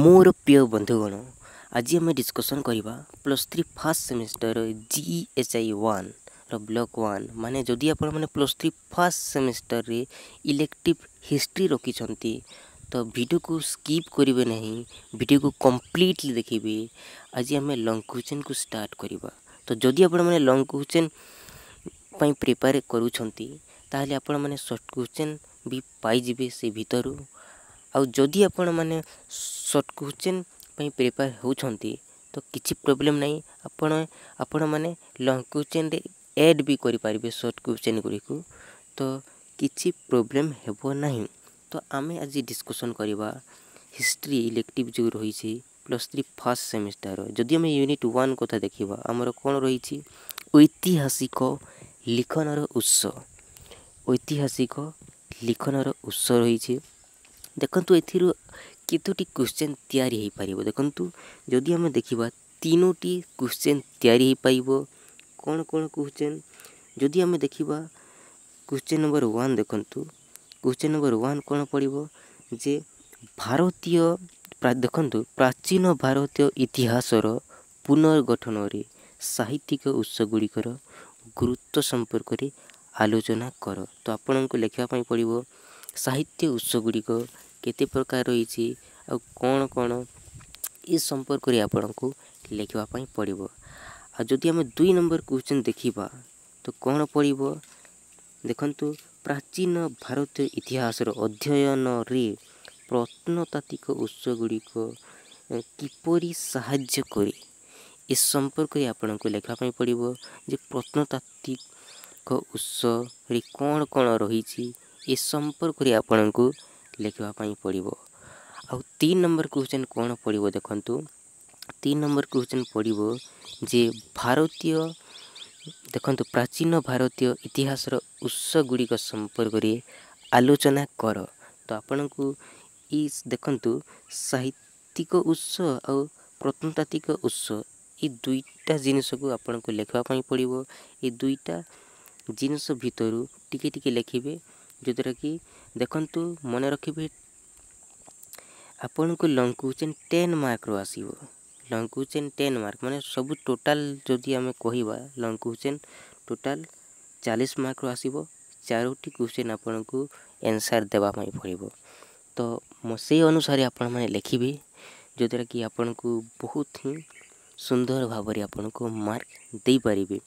ମୋର ପ୍ରିୟ ବନ୍ଧୁଗଣ ଆଜି ଆମେ ଡିସ୍କସନ୍ କରିବା plus three first semester G S I ୱାନ୍ର ବ୍ଲକ୍ ୱାନ୍ ମାନେ ଯଦି ଆପଣମାନେ ପ୍ଲସ୍ ଥ୍ରୀ ଫାର୍ଷ୍ଟ ସେମିଷ୍ଟରରେ ଇଲେକ୍ଟିଭ୍ ହିଷ୍ଟ୍ରି ରଖିଛନ୍ତି ତ ଭିଡ଼ିଓକୁ ସ୍କିପ୍ କରିବେ ନାହିଁ ଭିଡ଼ିଓକୁ କମ୍ପ୍ଲିଟଲି ଦେଖିବେ ଆଜି ଆମେ ଲଙ୍ଗ୍ କ୍ୱେଶ୍ଚନ୍କୁ ଷ୍ଟାର୍ଟ କରିବା ତ ଯଦି ଆପଣମାନେ ଲଙ୍ଗ୍ କ୍ୱେଶ୍ଚନ୍ ପାଇଁ ପ୍ରିପେୟାର କରୁଛନ୍ତି ତାହେଲେ ଆପଣମାନେ ସର୍ଟ କ୍ୱେଶ୍ଚନ୍ ବି ପାଇଯିବେ ସେ ଭିତରୁ ଆଉ ଯଦି ଆପଣମାନେ ସର୍ଟ କୋଶ୍ଚିନ୍ ପାଇଁ ପ୍ରିପେୟାର୍ ହେଉଛନ୍ତି ତ କିଛି ପ୍ରୋବ୍ଲେମ୍ ନାହିଁ ଆପଣ ଆପଣମାନେ ଲଙ୍ଗ୍ କୋଶ୍ଚିନ୍ରେ ଏଡ଼୍ ବି କରିପାରିବେ ସର୍ଟ କୋଶ୍ଚିନ୍ ଗୁଡ଼ିକୁ ତ କିଛି ପ୍ରୋବ୍ଲେମ୍ ହେବ ନାହିଁ ତ ଆମେ ଆଜି ଡିସ୍କସନ୍ କରିବା ହିଷ୍ଟ୍ରି ଇଲେକ୍ଟିଭ୍ ଯେଉଁ ରହିଛି ପ୍ଲସ୍ ଥ୍ରୀ ଫାର୍ଷ୍ଟ ସେମିଷ୍ଟାର ଯଦି ଆମେ ୟୁନିଟ୍ ୱାନ୍ କଥା ଦେଖିବା ଆମର କ'ଣ ରହିଛି ଐତିହାସିକ ଲିଖନର ଉତ୍ସ ଐତିହାସିକ ଲିଖନର ଉତ୍ସ ରହିଛି ଦେଖନ୍ତୁ ଏଥିରୁ କେତୋଟି କୋଶ୍ଚେନ୍ ତିଆରି ହୋଇପାରିବ ଦେଖନ୍ତୁ ଯଦି ଆମେ ଦେଖିବା ତିନୋଟି କୋଶ୍ଚେନ୍ ତିଆରି ହୋଇପାରିବ କ'ଣ କ'ଣ କୋଶ୍ଚେନ୍ ଯଦି ଆମେ ଦେଖିବା କୋଶ୍ଚେନ୍ ନମ୍ବର ୱାନ୍ ଦେଖନ୍ତୁ କୋଶ୍ଚେନ୍ ନମ୍ବର ୱାନ୍ କ'ଣ ପଡ଼ିବ ଯେ ଭାରତୀୟ ଦେଖନ୍ତୁ ପ୍ରାଚୀନ ଭାରତୀୟ ଇତିହାସର ପୁନର୍ଗଠନରେ ସାହିତ୍ୟିକ ଉତ୍ସଗୁଡ଼ିକର ଗୁରୁତ୍ୱ ସମ୍ପର୍କରେ ଆଲୋଚନା କର ତ ଆପଣଙ୍କୁ ଲେଖିବା ପାଇଁ ପଡ଼ିବ ସାହିତ୍ୟ ଉତ୍ସ ଗୁଡ଼ିକ କେତେ ପ୍ରକାର ରହିଛି ଆଉ କ'ଣ କ'ଣ ଏ ସମ୍ପର୍କରେ ଆପଣଙ୍କୁ ଲେଖିବା ପାଇଁ ପଡ଼ିବ ଆଉ ଯଦି ଆମେ ଦୁଇ ନମ୍ବର କୋଶ୍ଚିନ୍ ଦେଖିବା ତ କ'ଣ ପଡ଼ିବ ଦେଖନ୍ତୁ ପ୍ରାଚୀନ ଭାରତୀୟ ଇତିହାସର ଅଧ୍ୟୟନରେ ପ୍ରତ୍ନତାତ୍ତ୍ୱିକ ଉତ୍ସ ଗୁଡ଼ିକ କିପରି ସାହାଯ୍ୟ କରେ ଏ ସମ୍ପର୍କରେ ଆପଣଙ୍କୁ ଲେଖିବା ପାଇଁ ପଡ଼ିବ ଯେ ପ୍ରତ୍ନତାତ୍ତ୍ୱିକ ଉତ୍ସରେ କ'ଣ କ'ଣ ରହିଛି ଏ ସମ୍ପର୍କରେ ଆପଣଙ୍କୁ ଲେଖିବା ପାଇଁ ପଡ଼ିବ ଆଉ ତିନି ନମ୍ବର କୁଶ୍ଚିନ୍ କ'ଣ ପଡ଼ିବ ଦେଖନ୍ତୁ ତିନି ନମ୍ବର କୁଶ୍ଚିନ୍ ପଡ଼ିବ ଯେ ଭାରତୀୟ ଦେଖନ୍ତୁ ପ୍ରାଚୀନ ଭାରତୀୟ ଇତିହାସର ଉତ୍ସ ଗୁଡ଼ିକ ସମ୍ପର୍କରେ ଆଲୋଚନା କର ତ ଆପଣଙ୍କୁ ଇ ଦେଖନ୍ତୁ ସାହିତ୍ୟିକ ଉତ୍ସ ଆଉ ପ୍ରତନ୍ତାତ୍ତ୍ୱିକ ଉତ୍ସ ଏ ଦୁଇଟା ଜିନିଷକୁ ଆପଣଙ୍କୁ ଲେଖିବା ପାଇଁ ପଡ଼ିବ ଏ ଦୁଇଟା ଜିନିଷ ଭିତରୁ ଟିକେ ଟିକେ ଲେଖିବେ ଯେଉଁଦ୍ୱାରା କି ଦେଖନ୍ତୁ ମନେ ରଖିବେ ଆପଣଙ୍କୁ ଲଙ୍ଗ୍ କ୍ୱେଶ୍ଚିନ୍ ଟେନ୍ ମାର୍କରୁ ଆସିବ ଲଙ୍ଗ୍ କ୍ୱେଶ୍ଚିନ୍ ଟେନ୍ ମାର୍କ ମାନେ ସବୁ ଟୋଟାଲ୍ ଯଦି ଆମେ କହିବା ଲଙ୍ଗ୍ କ୍ୱେଶ୍ଚିନ୍ ଟୋଟାଲ୍ ଚାଳିଶ ମାର୍କରୁ ଆସିବ ଚାରୋଟି କ୍ୱେଶ୍ଚିନ୍ ଆପଣଙ୍କୁ ଏନ୍ସାର୍ ଦେବା ପାଇଁ ପଡ଼ିବ ତ ସେଇ ଅନୁସାରେ ଆପଣମାନେ ଲେଖିବେ ଯଦ୍ୱାରା କି ଆପଣଙ୍କୁ ବହୁତ ହିଁ ସୁନ୍ଦର ଭାବରେ ଆପଣଙ୍କୁ ମାର୍କ ଦେଇପାରିବେ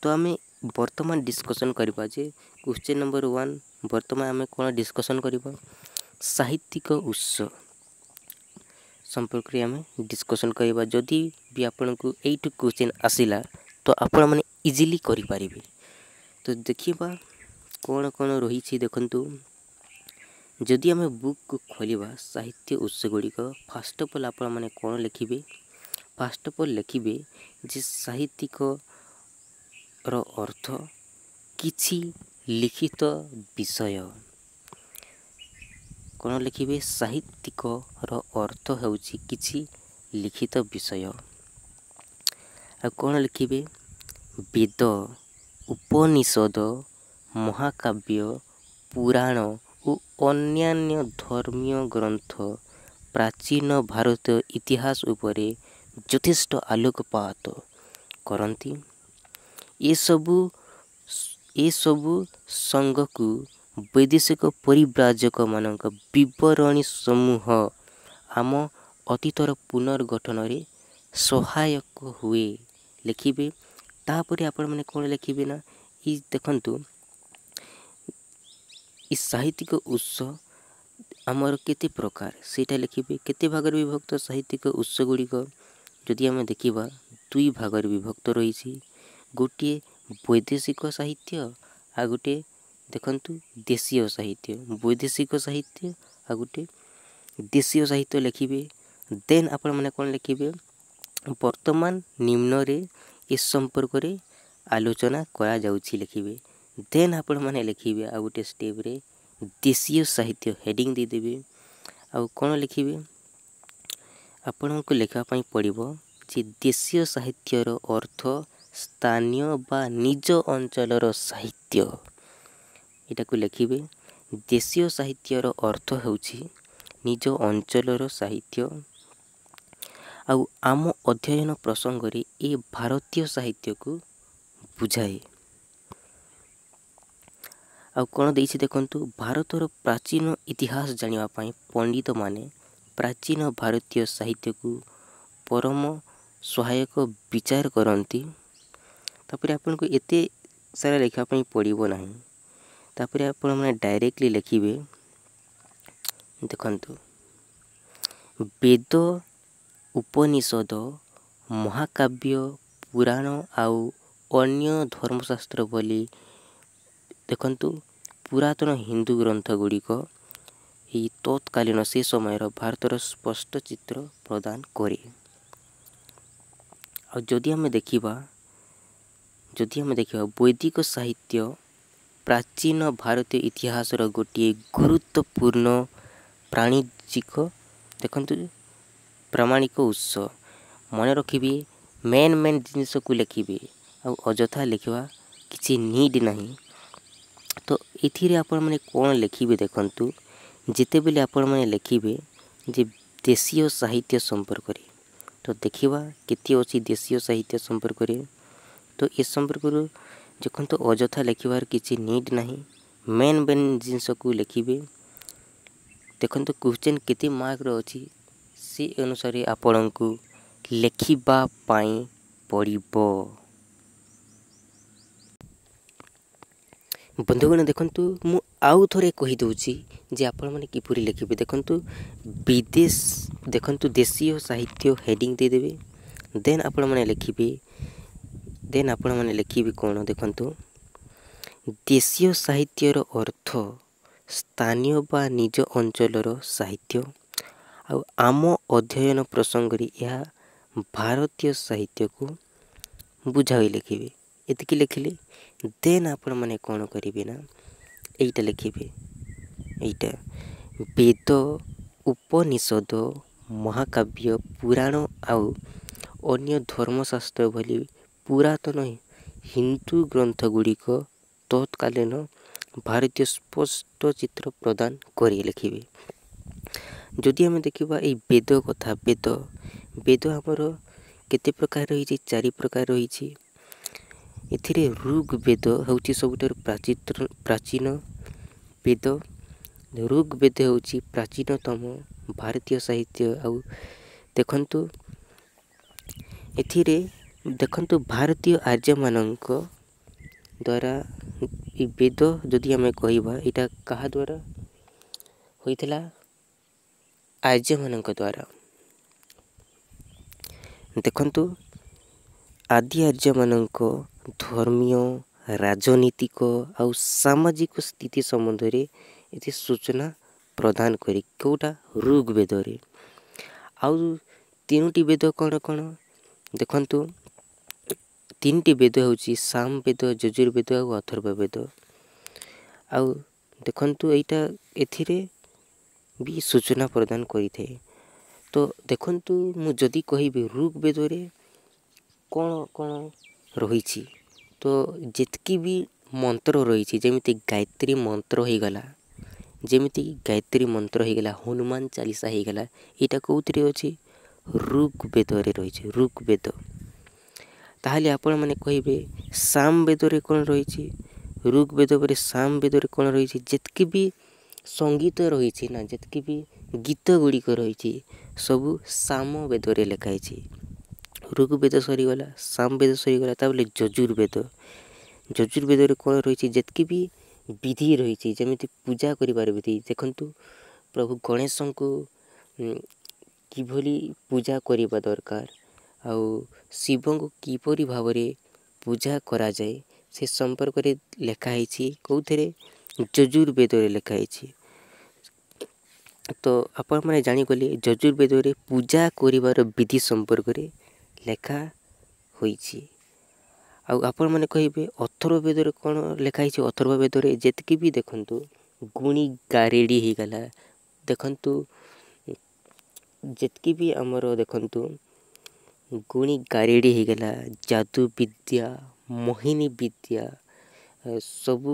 ତ ଆମେ ବର୍ତ୍ତମାନ ଡିସ୍କସନ୍ କରିବା ଯେ କ୍ୱେଶ୍ଚିନ୍ ନମ୍ବର ୱାନ୍ ବର୍ତ୍ତମାନ ଆମେ କ'ଣ ଡିସ୍କସନ୍ କରିବା ସାହିତ୍ୟିକ ଉତ୍ସ ସମ୍ପର୍କରେ ଆମେ ଡିସ୍କସନ୍ କରିବା ଯଦି ବି ଆପଣଙ୍କୁ ଏଇଠୁ କ୍ୱେଶ୍ଚିନ୍ ଆସିଲା ତ ଆପଣମାନେ ଇଜିଲି କରିପାରିବେ ତ ଦେଖିବା କ'ଣ କ'ଣ ରହିଛି ଦେଖନ୍ତୁ ଯଦି ଆମେ ବୁକ୍କୁ ଖୋଲିବା ସାହିତ୍ୟ ଉତ୍ସଗୁଡ଼ିକ ଫାର୍ଷ୍ଟ ଅଫ୍ ଅଲ୍ ଆପଣମାନେ କ'ଣ ଲେଖିବେ ଫାର୍ଷ୍ଟ ଅଫ୍ ଅଲ୍ ଲେଖିବେ ଯେ ସାହିତ୍ୟିକ ର ଅର୍ଥ କିଛି ଲିଖିତ ବିଷୟ କ'ଣ ଲେଖିବେ ସାହିତ୍ୟିକର ଅର୍ଥ ହେଉଛି କିଛି ଲିଖିତ ବିଷୟ ଆଉ କ'ଣ ଲେଖିବେ ବେଦ ଉପନିଷଦ ମହାକାବ୍ୟ ପୁରାଣ ଓ ଅନ୍ୟାନ୍ୟ ଧର୍ମୀୟ ଗ୍ରନ୍ଥ ପ୍ରାଚୀନ ଭାରତୀୟ ଇତିହାସ ଉପରେ ଯଥେଷ୍ଟ ଆଲୋକପାତ କରନ୍ତି ଏସବୁ ଏସବୁ ସଙ୍ଘକୁ ବୈଦେଶିକ ପରିବ୍ରାଜକମାନଙ୍କ ବିବରଣୀ ସମୂହ ଆମ ଅତୀତର ପୁନର୍ଗଠନରେ ସହାୟକ ହୁଏ ଲେଖିବେ ତାପରେ ଆପଣମାନେ କ'ଣ ଲେଖିବେ ନା ଇ ଦେଖନ୍ତୁ ଇ ସାହିତ୍ୟିକ ଉତ୍ସ ଆମର କେତେ ପ୍ରକାର ସେଇଟା ଲେଖିବେ କେତେ ଭାଗରେ ବିଭକ୍ତ ସାହିତ୍ୟିକ ଉତ୍ସ ଗୁଡ଼ିକ ଯଦି ଆମେ ଦେଖିବା ଦୁଇ ଭାଗରେ ବିଭକ୍ତ ରହିଛି ଗୋଟିଏ ବୈଦେଶିକ ସାହିତ୍ୟ ଆଉ ଗୋଟିଏ ଦେଖନ୍ତୁ ଦେଶୀୟ ସାହିତ୍ୟ ବୈଦେଶିକ ସାହିତ୍ୟ ଆଉ ଗୋଟିଏ ଦେଶୀୟ ସାହିତ୍ୟ ଲେଖିବେ ଦେନ୍ ଆପଣମାନେ କ'ଣ ଲେଖିବେ ବର୍ତ୍ତମାନ ନିମ୍ନରେ ଏ ସମ୍ପର୍କରେ ଆଲୋଚନା କରାଯାଉଛି ଲେଖିବେ ଦେନ୍ ଆପଣମାନେ ଲେଖିବେ ଆଉ ଗୋଟିଏ ଷ୍ଟେପ୍ରେ ଦେଶୀୟ ସାହିତ୍ୟ ହେଡ଼ିଂ ଦେଇଦେବେ ଆଉ କ'ଣ ଲେଖିବେ ଆପଣଙ୍କୁ ଲେଖିବା ପାଇଁ ପଡ଼ିବ ଯେ ଦେଶୀୟ ସାହିତ୍ୟର ଅର୍ଥ ସ୍ଥାନୀୟ ବା ନିଜ ଅଞ୍ଚଳର ସାହିତ୍ୟ ଏଇଟାକୁ ଲେଖିବେ ଦେଶୀୟ ସାହିତ୍ୟର ଅର୍ଥ ହେଉଛି ନିଜ ଅଞ୍ଚଳର ସାହିତ୍ୟ ଆଉ ଆମ ଅଧ୍ୟୟନ ପ୍ରସଙ୍ଗରେ ଏ ଭାରତୀୟ ସାହିତ୍ୟକୁ ବୁଝାଏ ଆଉ କ'ଣ ଦେଇଛି ଦେଖନ୍ତୁ ଭାରତର ପ୍ରାଚୀନ ଇତିହାସ ଜାଣିବା ପାଇଁ ପଣ୍ଡିତମାନେ ପ୍ରାଚୀନ ଭାରତୀୟ ସାହିତ୍ୟକୁ ପରମ ସହାୟକ ବିଚାର କରନ୍ତି ତାପରେ ଆପଣଙ୍କୁ ଏତେ ସାରା ଲେଖିବା ପାଇଁ ପଡ଼ିବ ନାହିଁ ତାପରେ ଆପଣମାନେ ଡାଇରେକ୍ଟଲି ଲେଖିବେ ଦେଖନ୍ତୁ ବେଦ ଉପନିଷଦ ମହାକାବ୍ୟ ପୁରାଣ ଆଉ ଅନ୍ୟ ଧର୍ମଶାସ୍ତ୍ର ବୋଲି ଦେଖନ୍ତୁ ପୁରାତନ ହିନ୍ଦୁ ଗ୍ରନ୍ଥଗୁଡ଼ିକ ଏହି ତତ୍କାଳୀନ ସେ ସମୟର ଭାରତର ସ୍ପଷ୍ଟ ଚିତ୍ର ପ୍ରଦାନ କରେ ଆଉ ଯଦି ଆମେ ଦେଖିବା ଯଦି ଆମେ ଦେଖିବା ବୈଦିକ ସାହିତ୍ୟ ପ୍ରାଚୀନ ଭାରତୀୟ ଇତିହାସର ଗୋଟିଏ ଗୁରୁତ୍ୱପୂର୍ଣ୍ଣ ପ୍ରାଣୀଜିକ ଦେଖନ୍ତୁ ପ୍ରାମାଣିକ ଉତ୍ସ ମନେ ରଖିବି ମେନ୍ ମେନ୍ ଜିନିଷକୁ ଲେଖିବି ଆଉ ଅଯଥା ଲେଖିବା କିଛି ନିଡ଼ ନାହିଁ ତ ଏଥିରେ ଆପଣମାନେ କ'ଣ ଲେଖିବେ ଦେଖନ୍ତୁ ଯେତେବେଳେ ଆପଣମାନେ ଲେଖିବେ ଯେ ଦେଶୀୟ ସାହିତ୍ୟ ସମ୍ପର୍କରେ ତ ଦେଖିବା କେତେ ଅଛି ଦେଶୀୟ ସାହିତ୍ୟ ସମ୍ପର୍କରେ তো ଏ ସମ୍ପର୍କରୁ ଦେଖନ୍ତୁ ଅଯଥା ଲେଖିବାର କିଛି ନିଡ଼୍ ନାହିଁ ମେନ୍ ମେନ୍ ଜିନିଷକୁ ଲେଖିବେ ଦେଖନ୍ତୁ କ୍ୱେଶ୍ଚନ୍ କେତେ ମାର୍କର ଅଛି ସେ ଅନୁସାରେ ଆପଣଙ୍କୁ ଲେଖିବା ପାଇଁ ପଡ଼ିବ ବନ୍ଧୁଗଣ ଦେଖନ୍ତୁ ମୁଁ ଆଉ ଥରେ କହିଦେଉଛି ଯେ ଆପଣମାନେ କିପରି ଲେଖିବେ ଦେଖନ୍ତୁ ବିଦେଶ ଦେଖନ୍ତୁ ଦେଶୀୟ ସାହିତ୍ୟ ହେଡ଼ିଂ ଦେଇଦେବେ ଦେନ୍ ଆପଣମାନେ ଲେଖିବେ ଦେନ୍ ଆପଣମାନେ ଲେଖିବି କ'ଣ ଦେଖନ୍ତୁ ଦେଶୀୟ ସାହିତ୍ୟର ଅର୍ଥ ସ୍ଥାନୀୟ ବା ନିଜ ଅଞ୍ଚଳର ସାହିତ୍ୟ ଆଉ ଆମ ଅଧ୍ୟୟନ ପ୍ରସଙ୍ଗରେ ଏହା ଭାରତୀୟ ସାହିତ୍ୟକୁ ବୁଝାଇ ଲେଖିବେ ଏତିକି ଲେଖିଲେ ଦେନ୍ ଆପଣମାନେ କ'ଣ କରିବେ ନା ଏଇଟା ଲେଖିବେ ଏଇଟା ବେଦ ଉପନିଷଦ ମହାକାବ୍ୟ ପୁରାଣ ଆଉ ଅନ୍ୟ ଧର୍ମଶାସ୍ତ୍ର ଭଳି ପୁରାତନ ହିନ୍ଦୁ ଗ୍ରନ୍ଥଗୁଡ଼ିକ ତତ୍କାଳୀନ ଭାରତୀୟ ସ୍ପଷ୍ଟ ଚିତ୍ର ପ୍ରଦାନ କରି ଲେଖିବେ ଯଦି ଆମେ ଦେଖିବା ଏଇ ବେଦ କଥା ବେଦ ବେଦ ଆମର କେତେ ପ୍ରକାର ରହିଛି ଚାରି ପ୍ରକାର ରହିଛି ଏଥିରେ ଋଗ୍ ବେଦ ହେଉଛି ସବୁଠାରୁ ପ୍ରାଚୀତ୍ର ପ୍ରାଚୀନ ବେଦ ଋଗ୍ ବେଦ ହେଉଛି ପ୍ରାଚୀନତମ ଭାରତୀୟ ସାହିତ୍ୟ ଆଉ ଦେଖନ୍ତୁ ଏଥିରେ ଦେଖନ୍ତୁ ଭାରତୀୟ ଆର୍ଯ୍ୟମାନଙ୍କ ଦ୍ୱାରା ବେଦ ଯଦି ଆମେ କହିବା ଏଇଟା କାହା ଦ୍ୱାରା ହୋଇଥିଲା ଆର୍ଯ୍ୟମାନଙ୍କ ଦ୍ୱାରା ଦେଖନ୍ତୁ ଆଦି ଆର୍ଯ୍ୟମାନଙ୍କ ଧର୍ମୀୟ ରାଜନୈତିକ ଆଉ ସାମାଜିକ ସ୍ଥିତି ସମ୍ବନ୍ଧରେ ଏତେ ସୂଚନା ପ୍ରଦାନ କରି କେଉଁଟା ଋଗ୍ ବେଦରେ ଆଉ ତିନୋଟି ବେଦ କ'ଣ କ'ଣ ଦେଖନ୍ତୁ ତିନିଟି ବେଦ ହେଉଛି ସାମ ବେଦ ଯଜୁର୍ବେଦ ଆଉ ଅଥର୍ବ ବେଦ ଆଉ ଦେଖନ୍ତୁ ଏଇଟା ଏଥିରେ ବି ସୂଚନା ପ୍ରଦାନ କରିଥାଏ ତ ଦେଖନ୍ତୁ ମୁଁ ଯଦି କହିବି ଋଗ୍ ବେଦରେ କ'ଣ କ'ଣ ରହିଛି ତ ଯେତିକି ବି ମନ୍ତ୍ର ରହିଛି ଯେମିତି ଗାୟତ୍ରୀ ମନ୍ତ୍ର ହୋଇଗଲା ଯେମିତିକି ଗାୟତ୍ରୀ ମନ୍ତ୍ର ହୋଇଗଲା ହନୁମାନ ଚାଲିସା ହୋଇଗଲା ଏଇଟା କେଉଁଥିରେ ଅଛି ଋଗ୍ ବେଦରେ ରହିଛି ଋଗ୍ ବେଦ ତାହେଲେ ଆପଣମାନେ କହିବେ ସାମ ବେଦରେ କ'ଣ ରହିଛି ଋଗ ବେଦ ପରେ ସାମ ବେଦରେ କ'ଣ ରହିଛି ଯେତିକି ବି ସଙ୍ଗୀତ ରହିଛି ନା ଯେତିକି ବି ଗୀତ ଗୁଡ଼ିକ ରହିଛି ସବୁ ସାମ ବେଦରେ ଲେଖା ହେଇଛି ଋଗ ବେଦ ସରିଗଲା ସାମ ବେଦ ସରିଗଲା ତା ବୋଲେ ଯଜୁର୍ବେଦ ଯଜୁର୍ବେଦରେ କ'ଣ ରହିଛି ଯେତିକି ବି ବିଧି ରହିଛି ଯେମିତି ପୂଜା କରିବାର ବିଧି ଦେଖନ୍ତୁ ପ୍ରଭୁ ଗଣେଶଙ୍କୁ କିଭଳି ପୂଜା କରିବା ଦରକାର ଆଉ ଶିବଙ୍କୁ କିପରି ଭାବରେ ପୂଜା କରାଯାଏ ସେ ସମ୍ପର୍କରେ ଲେଖା ହେଇଛି କେଉଁଥିରେ ଯଜୁର୍ବେଦରେ ଲେଖା ହେଇଛି ତ ଆପଣମାନେ ଜାଣିଗଲେ ଯଜୁର୍ବେଦରେ ପୂଜା କରିବାର ବିଧି ସମ୍ପର୍କରେ ଲେଖା ହୋଇଛି ଆଉ ଆପଣମାନେ କହିବେ ଅଥର୍ବ ବେଦରେ କ'ଣ ଲେଖା ହେଇଛି ଅଥର୍ବ ବେଦରେ ଯେତିକି ବି ଦେଖନ୍ତୁ ଗୁଣି ଗାରେଡ଼ି ହେଇଗଲା ଦେଖନ୍ତୁ ଯେତିକି ବି ଆମର ଦେଖନ୍ତୁ ଗୁଣି ଗାରେଡ଼ି ହେଇଗଲା ଯାଦୁ ବିଦ୍ୟା ମୋହିନୀ ବିଦ୍ୟା ସବୁ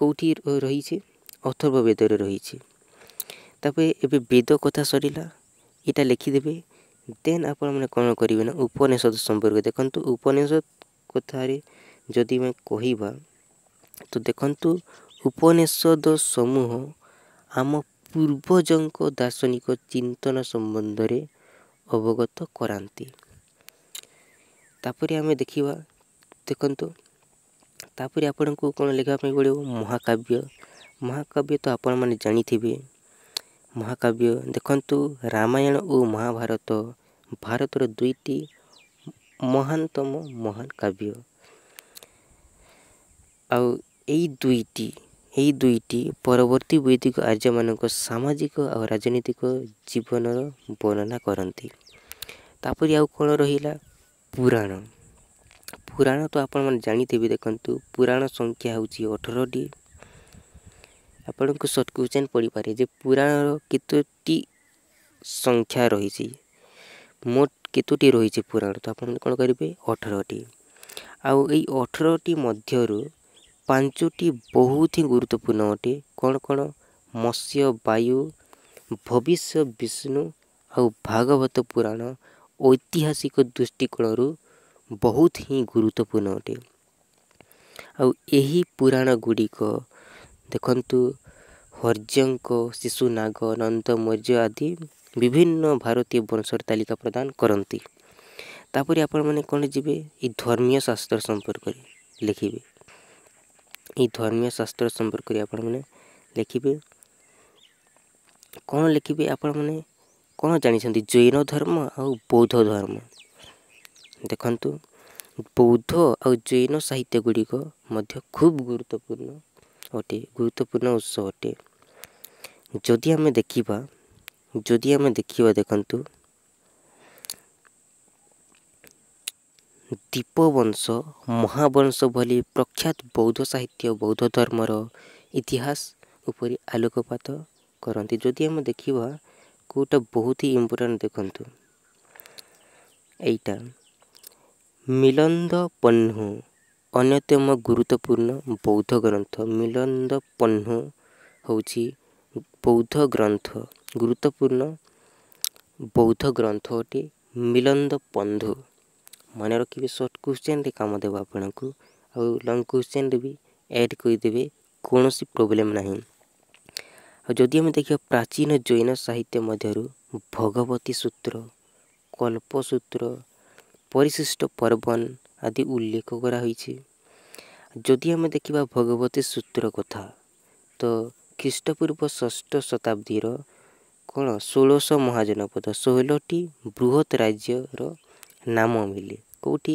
କେଉଁଠି ରହିଛି ଅଥର୍ବ ବେଦରେ ରହିଛି ତାପରେ ଏବେ ବେଦ କଥା ସରିଲା ଏଇଟା ଲେଖିଦେବେ ଦେନ୍ ଆପଣମାନେ କ'ଣ କରିବେ ନା ଉପନିଷଦ ସମ୍ପର୍କରେ ଦେଖନ୍ତୁ ଉପନିଷଦ କଥାରେ ଯଦି ଆମେ କହିବା ତ ଦେଖନ୍ତୁ ଉପନିଷଦ ସମୂହ ଆମ ପୂର୍ବଜଙ୍କ ଦାର୍ଶନିକ ଚିନ୍ତନ ସମ୍ବନ୍ଧରେ ଅବଗତ କରାନ୍ତି ତାପରେ ଆମେ ଦେଖିବା ଦେଖନ୍ତୁ ତାପରେ ଆପଣଙ୍କୁ କ'ଣ ଲେଖିବା ପାଇଁ ପଡ଼ିବ ମହାକାବ୍ୟ ମହାକାବ୍ୟ ତ ଆପଣମାନେ ଜାଣିଥିବେ ମହାକାବ୍ୟ ଦେଖନ୍ତୁ ରାମାୟଣ ଓ ମହାଭାରତ ଭାରତର ଦୁଇଟି ମହାନତମ ମହାନ କାବ୍ୟ ଆଉ ଏଇ ଦୁଇଟି ଏହି ଦୁଇଟି ପରବର୍ତ୍ତୀ ବୈଦିକ ଆର୍ଯ୍ୟମାନଙ୍କ ସାମାଜିକ ଆଉ ରାଜନୈତିକ ଜୀବନର ବର୍ଣ୍ଣନା କରନ୍ତି ତାପରେ ଆଉ କ'ଣ ରହିଲା ପୁରାଣ ପୁରାଣ ତ ଆପଣମାନେ ଜାଣିଥିବେ ଦେଖନ୍ତୁ ପୁରାଣ ସଂଖ୍ୟା ହେଉଛି ଅଠରଟି ଆପଣଙ୍କୁ ସର୍ଟ କ୍ୱେଶ୍ଚନ୍ ପଡ଼ିପାରେ ଯେ ପୁରାଣର କେତୋଟି ସଂଖ୍ୟା ରହିଛି ମୋଟ କେତୋଟି ରହିଛି ପୁରାଣ ତ ଆପଣ କ'ଣ କରିବେ ଅଠରଟି ଆଉ ଏଇ ଅଠରଟି ମଧ୍ୟରୁ ପାଞ୍ଚଟି ବହୁତ ହିଁ ଗୁରୁତ୍ୱପୂର୍ଣ୍ଣ ଅଟେ କ'ଣ କ'ଣ ମତ୍ସ୍ୟ ବାୟୁ ଭବିଷ୍ୟ ବିଷ୍ଣୁ ଆଉ ଭାଗବତ ପୁରାଣ ଐତିହାସିକ ଦୃଷ୍ଟିକୋଣରୁ ବହୁତ ହିଁ ଗୁରୁତ୍ୱପୂର୍ଣ୍ଣ ଅଟେ ଆଉ ଏହି ପୁରାଣ ଗୁଡ଼ିକ ଦେଖନ୍ତୁ ହର୍ଯ୍ୟଙ୍କ ଶିଶୁନାଗ ନନ୍ଦ ମୌର୍ଯ୍ୟ ଆଦି ବିଭିନ୍ନ ଭାରତୀୟ ବଂଶର ତାଲିକା ପ୍ରଦାନ କରନ୍ତି ତାପରେ ଆପଣମାନେ କ'ଣ ଯିବେ ଏ ଧର୍ମୀୟ ଶାସ୍ତ୍ର ସମ୍ପର୍କରେ ଲେଖିବେ এই ଧର୍ମୀୟ ଶାସ୍ତ୍ର ସମ୍ପର୍କରେ ଆପଣମାନେ ଲେଖିବେ କ'ଣ ଲେଖିବେ ଆପଣମାନେ କ'ଣ ଜାଣିଛନ୍ତି ଜୈନ ଧର୍ମ ଆଉ ବୌଦ୍ଧ ଧର୍ମ ଦେଖନ୍ତୁ ବୌଦ୍ଧ ଆଉ ଜୈନ ସାହିତ୍ୟ ଗୁଡ଼ିକ ମଧ୍ୟ ଖୁବ୍ ଗୁରୁତ୍ୱପୂର୍ଣ୍ଣ ଅଟେ ଗୁରୁତ୍ୱପୂର୍ଣ୍ଣ ଉତ୍ସ ଅଟେ ଯଦି ଆମେ ଦେଖିବା ଯଦି ଆମେ ଦେଖିବା ଦେଖନ୍ତୁ ଦୀପବଂଶ ମହାବଂଶ ଭଳି ପ୍ରଖ୍ୟାତ ବୌଦ୍ଧ ସାହିତ୍ୟ ବୌଦ୍ଧ ଧର୍ମର ଇତିହାସ ଉପରେ ଆଲୋକପାତ କରନ୍ତି ଯଦି ଆମେ ଦେଖିବା କେଉଁଟା ବହୁତ ହି ଇମ୍ପୋର୍ଟାଣ୍ଟ ଦେଖନ୍ତୁ ଏଇଟା ମିଲନ୍ଦ ପହ୍ନୁ ଅନ୍ୟତମ ଗୁରୁତ୍ୱପୂର୍ଣ୍ଣ ବୌଦ୍ଧ ଗ୍ରନ୍ଥ ମିଲନ୍ଦ ପହ୍ନୁ ହେଉଛି ବୌଦ୍ଧ ଗ୍ରନ୍ଥ ଗୁରୁତ୍ୱପୂର୍ଣ୍ଣ ବୌଦ୍ଧ ଗ୍ରନ୍ଥ ଅଟେ ମିଲନ୍ଦ ପନ୍ଧୁ ମନେ ରଖିବେ ସର୍ଟ କ୍ୱେଶ୍ଚିନ୍ରେ କାମ ଦେବ ଆପଣଙ୍କୁ ଆଉ ଲଙ୍ଗ କ୍ୱେଶ୍ଚିନ୍ରେ ବି ଆଡ଼୍ କରିଦେବେ କୌଣସି ପ୍ରୋବ୍ଲେମ୍ ନାହିଁ ଆଉ ଯଦି ଆମେ ଦେଖିବା ପ୍ରାଚୀନ ଜୈନ ସାହିତ୍ୟ ମଧ୍ୟରୁ ଭଗବତୀ ସୂତ୍ର କଳ୍ପସୂତ୍ର ପରିଶିଷ୍ଟ ପର୍ବନ ଆଦି ଉଲ୍ଲେଖ କରାହୋଇଛି ଯଦି ଆମେ ଦେଖିବା ଭଗବତୀ ସୂତ୍ର କଥା ତ ଖ୍ରୀଷ୍ଟପୂର୍ବ ଷଷ୍ଠ ଶତାବ୍ଦୀର କ'ଣ ଷୋଳଶହ ମହାଜନପଦ ଷୋହଳଟି ବୃହତ ରାଜ୍ୟର ନାମ ମିଳେ କେଉଁଠି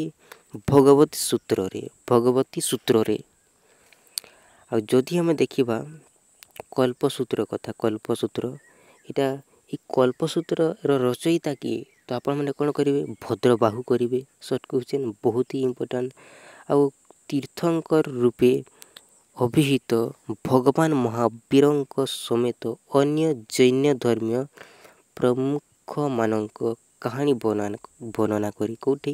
ଭଗବତୀ ସୂତ୍ରରେ ଭଗବତୀ ସୂତ୍ରରେ ଆଉ ଯଦି ଆମେ ଦେଖିବା କଳ୍ପସୂତ୍ର କଥା କଳ୍ପସୂତ୍ର ଏଇଟା ଏଇ କଳ୍ପସୂତ୍ରର ରଚୟିତା କିଏ ତ ଆପଣମାନେ କ'ଣ କରିବେ ଭଦ୍ରବାହୁ କରିବେ ସର୍ଟ କ୍ୱେଶ୍ଚିନ୍ ବହୁତ ହି ଇମ୍ପୋର୍ଟାଣ୍ଟ ଆଉ ତୀର୍ଥଙ୍କର ରୂପେ ଅଭିହିତ ଭଗବାନ ମହାବୀରଙ୍କ ସମେତ ଅନ୍ୟ ଜୈନ ଧର୍ମୀୟ ପ୍ରମୁଖମାନଙ୍କ କାହାଣୀ ବର୍ଣ୍ଣନା କରି କେଉଁଠି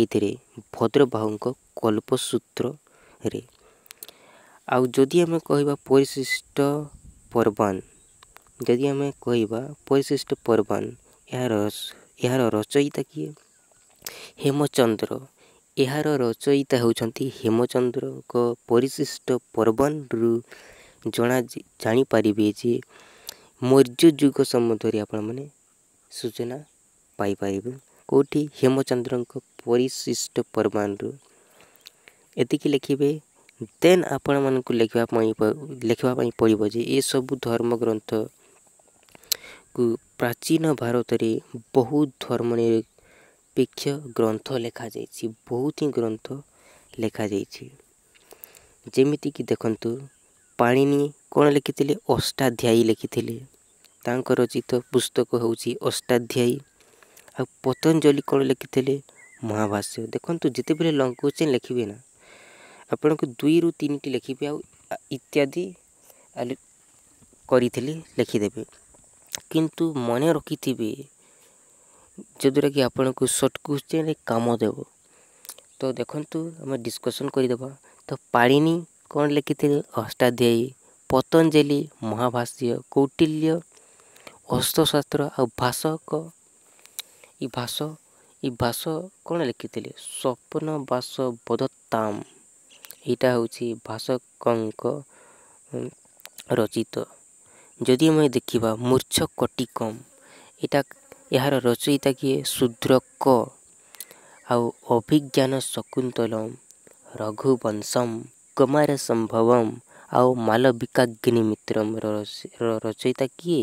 ଏଇଥିରେ ଭଦ୍ରବାହୁଙ୍କ କଳ୍ପ ସୂତ୍ରରେ ଆଉ ଯଦି ଆମେ କହିବା ପରିଶିଷ୍ଟ ପର୍ବାନ୍ ଯଦି ଆମେ କହିବା ପରିଶିଷ୍ଟ ପର୍ବାନ୍ ଏହାର ଏହାର ରଚୟିତା କିଏ ହେମଚନ୍ଦ୍ର ଏହାର ରଚୟିତା ହେଉଛନ୍ତି ହେମଚନ୍ଦ୍ରଙ୍କ ପରିଶିଷ୍ଟ ପର୍ବାନ୍ରୁ ଜଣା ଜାଣିପାରିବେ ଯେ ମୌର୍ଯ୍ୟ ଯୁଗ ସମ୍ବନ୍ଧରେ ଆପଣମାନେ ସୂଚନା ପାଇପାରିବେ କେଉଁଠି ହେମଚନ୍ଦ୍ରଙ୍କ ପରିଶିଷ୍ଟ ପରିମାଣରୁ ଏତିକି ଲେଖିବେ ଦେନ୍ ଆପଣମାନଙ୍କୁ ଲେଖିବା ପାଇଁ ଲେଖିବା ପାଇଁ ପଡ଼ିବ ଯେ ଏସବୁ ଧର୍ମ ଗ୍ରନ୍ଥକୁ ପ୍ରାଚୀନ ଭାରତରେ ବହୁତ ଧର୍ମ ନିରପେକ୍ଷ ଗ୍ରନ୍ଥ ଲେଖାଯାଇଛି ବହୁତ ହିଁ ଗ୍ରନ୍ଥ ଲେଖାଯାଇଛି ଯେମିତିକି ଦେଖନ୍ତୁ ପାଣିନି କ'ଣ ଲେଖିଥିଲେ ଅଷ୍ଟାଧ୍ୟାୟୀ ଲେଖିଥିଲେ ତାଙ୍କ ରଚିତ ପୁସ୍ତକ ହେଉଛି ଅଷ୍ଟାଧ୍ୟାୟୀ ଆଉ ପତଞ୍ଜଳି କ'ଣ ଲେଖିଥିଲେ ମହାଭାଷ୍ୟ ଦେଖନ୍ତୁ ଯେତେବେଳେ ଲଙ୍ଗ୍ କ୍ୱେଶ୍ଚିନ୍ ଲେଖିବେ ନା ଆପଣଙ୍କୁ ଦୁଇରୁ ତିନିଟି ଲେଖିବେ ଆଉ ଇତ୍ୟାଦି କରିଥିଲି ଲେଖିଦେବେ କିନ୍ତୁ ମନେ ରଖିଥିବେ ଯଦ୍ୱାରାକି ଆପଣଙ୍କୁ ସର୍ଟ କ୍ୱେଶ୍ଚିନ୍ରେ କାମ ଦେବ ତ ଦେଖନ୍ତୁ ଆମେ ଡିସ୍କସନ୍ କରିଦେବା ତ ପାଣିନି କ'ଣ ଲେଖିଥିଲେ ଅଷ୍ଟାଧ୍ୟାୟୀ ପତଞ୍ଜଳି ମହାଭାଷ୍ୟ କୌଟିଲ୍ୟ ଅସ୍ତ୍ରଶାସ୍ତ୍ର ଆଉ ଭାଷକ ଏ ଭାଷ ଏଇ ବାସ କ'ଣ ଲେଖିଥିଲେ ସ୍ୱପ୍ନ ବାସ ବଦତ୍ତାମ ଏଇଟା ହେଉଛି ଭାଷକଙ୍କ ରଚିତ ଯଦି ଆମେ ଦେଖିବା ମୂର୍ଚ୍ଛ କଟିକମ୍ ଏଇଟା ଏହାର ରଚୟିତା କିଏ ଶୁଦ୍ରକ ଆଉ ଅଭିଜ୍ଞାନ ଶକୁନ୍ତଲମ୍ ରଘୁବଂଶମ କୁମାର ସମ୍ଭବମ୍ ଆଉ ମାଲବିକାଗ୍ନି ମିତ୍ରମର ରଚୟିତା କିଏ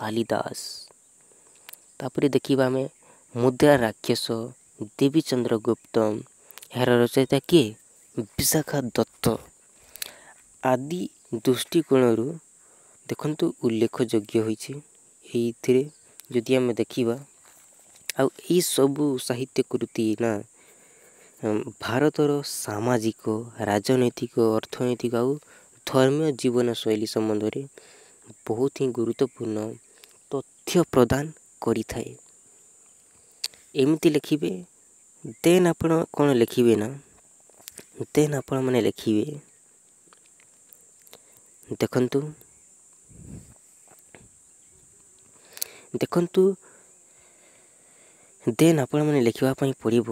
କାଳିଦାସ ତାପରେ ଦେଖିବା ଆମେ ମୁଦ୍ରା ରାକ୍ଷସ ଦେବୀ ଚନ୍ଦ୍ର ଗୁପ୍ତ ଏହାର ରଚୟିତା କିଏ ବିଶାଖା ଦତ୍ତ ଆଦି ଦୃଷ୍ଟିକୋଣରୁ ଦେଖନ୍ତୁ ଉଲ୍ଲେଖଯୋଗ୍ୟ ହୋଇଛି ଏଇଥିରେ ଯଦି ଆମେ ଦେଖିବା ଆଉ ଏହିସବୁ ସାହିତ୍ୟ କୃତି ନା ଭାରତର ସାମାଜିକ ରାଜନୈତିକ ଅର୍ଥନୈତିକ ଆଉ ଧର୍ମୀୟ ଜୀବନଶୈଳୀ ସମ୍ବନ୍ଧରେ ବହୁତ ହିଁ ଗୁରୁତ୍ୱପୂର୍ଣ୍ଣ ତଥ୍ୟ ପ୍ରଦାନ କରିଥାଏ ଏମିତି ଲେଖିବେ ଦେନ୍ ଆପଣ କ'ଣ ଲେଖିବେ ନା ଦେନ୍ ଆପଣମାନେ ଲେଖିବେ ଦେଖନ୍ତୁ ଦେଖନ୍ତୁ ଦେନ୍ ଆପଣମାନେ ଲେଖିବା ପାଇଁ ପଡ଼ିବ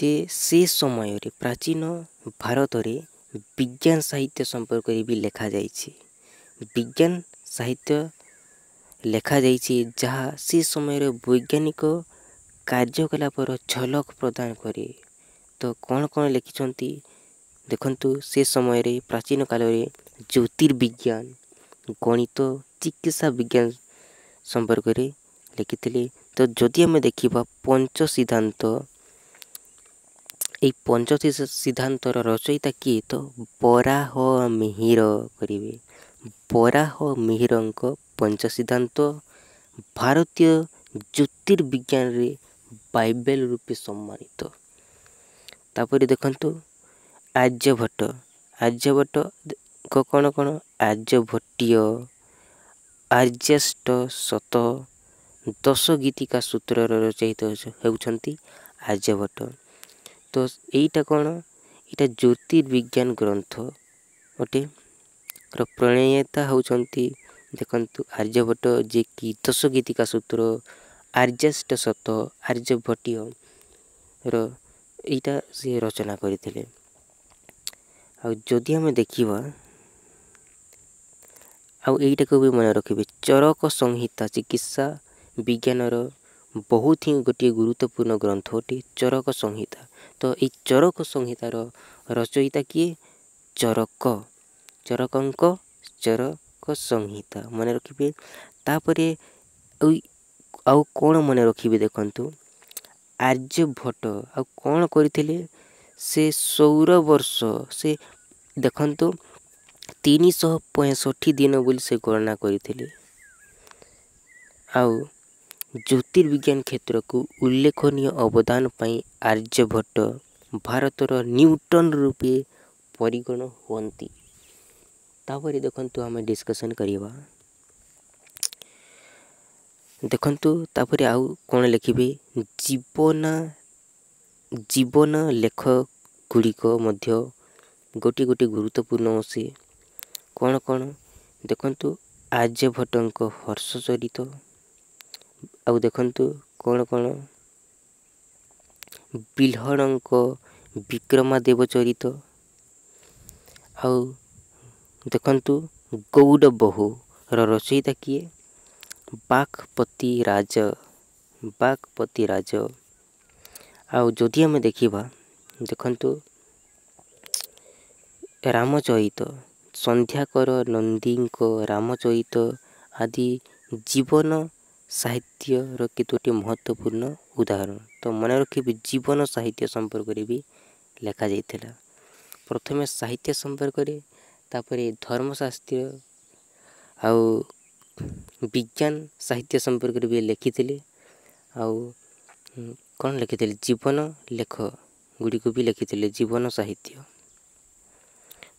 ଯେ ସେ ସମୟରେ ପ୍ରାଚୀନ ଭାରତରେ ବିଜ୍ଞାନ ସାହିତ୍ୟ ସମ୍ପର୍କରେ ବି ଲେଖାଯାଇଛି ବିଜ୍ଞାନ ସାହିତ୍ୟ ଲେଖାଯାଇଛି ଯାହା ସେ ସମୟରେ ବୈଜ୍ଞାନିକ କାର୍ଯ୍ୟକଳାପର ଝଲକ ପ୍ରଦାନ କରେ ତ କ'ଣ କ'ଣ ଲେଖିଛନ୍ତି ଦେଖନ୍ତୁ ସେ ସମୟରେ ପ୍ରାଚୀନ କାଳରେ ଜ୍ୟୋତିର୍ବିଜ୍ଞାନ ଗଣିତ ଚିକିତ୍ସା ବିଜ୍ଞାନ ସମ୍ପର୍କରେ ଲେଖିଥିଲେ ତ ଯଦି ଆମେ ଦେଖିବା ପଞ୍ଚ ସିଦ୍ଧାନ୍ତ ଏହି ପଞ୍ଚ ସିଦ୍ଧାନ୍ତର ରଚୟିତା କିଏ ତ ବରାହ ମିହିର କରିବେ ବରାହ ମିହିରଙ୍କ ପଞ୍ଚ ସିଦ୍ଧାନ୍ତ ଭାରତୀୟ ଜ୍ୟୋତିର୍ବିଜ୍ଞାନରେ বাইବେଲ ରୂପେ ସମ୍ମାନିତ ତାପରେ ଦେଖନ୍ତୁ ଆର୍ଯ୍ୟଭଟ୍ଟ ଆର୍ଯ୍ୟଭଟ୍ଟଙ୍କ କ'ଣ କ'ଣ ଆର୍ଯ୍ୟଭଟ୍ଟୀୟ ଆର୍ଯ୍ୟାଷ୍ଟ ଶତ ଦଶ ଗୀତିକା ସୂତ୍ରର ରଚୟିତ ହେଉଛନ୍ତି ଆର୍ଯ୍ୟଭଟ୍ଟ ତ ଏଇଟା କ'ଣ ଏଇଟା ଜ୍ୟୋତିର୍ବିଜ୍ଞାନ ଗ୍ରନ୍ଥ ଅଟେ ର ପ୍ରଣେତା ହେଉଛନ୍ତି ଦେଖନ୍ତୁ ଆର୍ଯ୍ୟଭଟ୍ଟ ଯିଏକି ଦଶ ଗୀତିକା ସୂତ୍ର ଆର୍ଯ୍ୟାଷ୍ଟ ସତ ଆର୍ଯ୍ୟଭଟ୍ଟୀୟର ଏଇଟା ସେ ରଚନା କରିଥିଲେ ଆଉ ଯଦି ଆମେ ଦେଖିବା ଆଉ ଏଇଟାକୁ ବି ମନେ ରଖିବେ ଚରକ ସଂହିତା ଚିକିତ୍ସା ବିଜ୍ଞାନର ବହୁତ ହିଁ ଗୋଟିଏ ଗୁରୁତ୍ୱପୂର୍ଣ୍ଣ ଗ୍ରନ୍ଥ ଅଟେ ଚରକ ସଂହିତା ତ ଏଇ ଚରକ ସଂହିତାର ରଚୟିତା କିଏ ଚରକ ଚରକଙ୍କ ଚରକ ସଂହିତା ମନେ ରଖିବେ ତାପରେ ଆଉ କ'ଣ ମନେ ରଖିବେ ଦେଖନ୍ତୁ ଆର୍ଯ୍ୟଭଟ୍ଟ ଆଉ କ'ଣ କରିଥିଲେ ସେ ସୌର ବର୍ଷ ସେ ଦେଖନ୍ତୁ ତିନିଶହ ପଞ୍ଚଷଠି ଦିନ ବୋଲି ସେ ଗଣନା କରିଥିଲେ ଆଉ ଜ୍ୟୋତିର୍ବିଜ୍ଞାନ କ୍ଷେତ୍ରକୁ ଉଲ୍ଲେଖନୀୟ ଅବଦାନ ପାଇଁ ଆର୍ଯ୍ୟଭଟ୍ଟ ଭାରତର ନ୍ୟୁଟନ୍ ରୂପେ ପରିଗଣ ହୁଅନ୍ତି ତାପରେ ଦେଖନ୍ତୁ ଆମେ ଡିସ୍କସନ୍ କରିବା ଦେଖନ୍ତୁ ତାପରେ ଆଉ କ'ଣ ଲେଖିବେ ଜୀବନ ଜୀବନ ଲେଖ ଗୁଡ଼ିକ ମଧ୍ୟ ଗୋଟିଏ ଗୋଟିଏ ଗୁରୁତ୍ୱପୂର୍ଣ୍ଣ ଅଶେ କ'ଣ କ'ଣ ଦେଖନ୍ତୁ ଆର୍ଯ୍ୟଭଟ୍ଟଙ୍କ ହର୍ଷ ଚରିତ ଆଉ ଦେଖନ୍ତୁ କ'ଣ କ'ଣ ବିହ୍ଲଣଙ୍କ ବିକ୍ରମାଦେବ ଚରିତ ଆଉ ଦେଖନ୍ତୁ ଗୌଡ଼ବହୁର ରଚୟିତା କିଏ ବାକ୍ପତି ରାଜ ବାକ୍ପତି ରାଜ ଆଉ ଯଦି ଆମେ ଦେଖିବା ଦେଖନ୍ତୁ ରାମଚରିତ ସନ୍ଧ୍ୟାକର ନନ୍ଦୀଙ୍କ ରାମଚରିତ ଆଦି ଜୀବନ ସାହିତ୍ୟର କେତୋଟି ମହତ୍ତ୍ୱପୂର୍ଣ୍ଣ ଉଦାହରଣ ତ ମନେ ରଖିବି ଜୀବନ ସାହିତ୍ୟ ସମ୍ପର୍କରେ ବି ଲେଖାଯାଇଥିଲା ପ୍ରଥମେ ସାହିତ୍ୟ ସମ୍ପର୍କରେ ତାପରେ ଧର୍ମଶାସ୍ତ୍ର ଆଉ ବିଜ୍ଞାନ ସାହିତ୍ୟ ସମ୍ପର୍କରେ ବି ଲେଖିଥିଲି ଆଉ କ'ଣ ଲେଖିଥିଲି ଜୀବନ ଲେଖ ଗୁଡ଼ିକୁ ବି ଲେଖିଥିଲେ ଜୀବନ ସାହିତ୍ୟ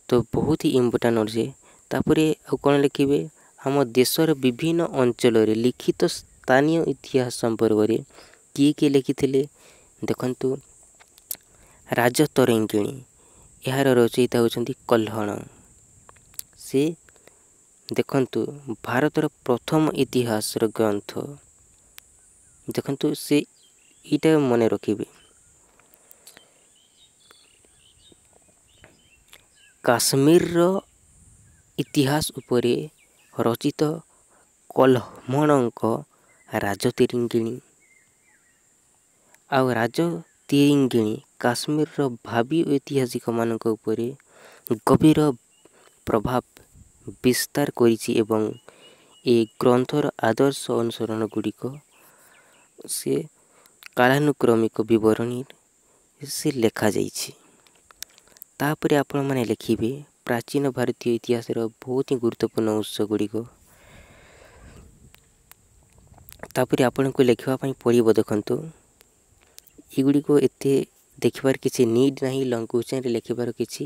ତ ବହୁତ ହି ଇମ୍ପୋର୍ଟାଣ୍ଟ ଅଛି ତାପରେ ଆଉ କ'ଣ ଲେଖିବେ ଆମ ଦେଶର ବିଭିନ୍ନ ଅଞ୍ଚଳରେ ଲିଖିତ ସ୍ଥାନୀୟ ଇତିହାସ ସମ୍ପର୍କରେ କିଏ କିଏ ଲେଖିଥିଲେ ଦେଖନ୍ତୁ ରାଜତରେଙ୍ଗିଣୀ ଏହାର ରଚୟିତା ହେଉଛନ୍ତି କହ୍ଲଣ ସେ ଦେଖନ୍ତୁ ଭାରତର ପ୍ରଥମ ଇତିହାସର ଗ୍ରନ୍ଥ ଦେଖନ୍ତୁ ସେ ଏଇଟା ମନେ ରଖିବେ କାଶ୍ମୀରର ଇତିହାସ ଉପରେ ରଚିତ କହ୍ମଣଙ୍କ ରାଜତିରିଙ୍ଗିଣୀ ଆଉ ରାଜତିରିଙ୍ଗିଣୀ କାଶ୍ମୀରର ଭାବି ଐତିହାସିକମାନଙ୍କ ଉପରେ ଗଭୀର ପ୍ରଭାବ ବିସ୍ତାର କରିଛି ଏବଂ ଏ ଗ୍ରନ୍ଥର ଆଦର୍ଶ ଅନୁସରଣ ଗୁଡ଼ିକ ସେ କାଳାନୁକ୍ରମିକ ବିବରଣୀରେ ସେ ଲେଖାଯାଇଛି ତାପରେ ଆପଣମାନେ ଲେଖିବେ ପ୍ରାଚୀନ ଭାରତୀୟ ଇତିହାସର ବହୁତ ହିଁ ଗୁରୁତ୍ୱପୂର୍ଣ୍ଣ ଉତ୍ସ ଗୁଡ଼ିକ ତାପରେ ଆପଣଙ୍କୁ ଲେଖିବା ପାଇଁ ପଡ଼ିବ ଦେଖନ୍ତୁ ଏଗୁଡ଼ିକ ଏତେ ଦେଖିବାର କିଛି ନିଡ଼୍ ନାହିଁ ଲଙ୍ଗ କ୍ୱେଶ୍ଚନ୍ରେ ଲେଖିବାର କିଛି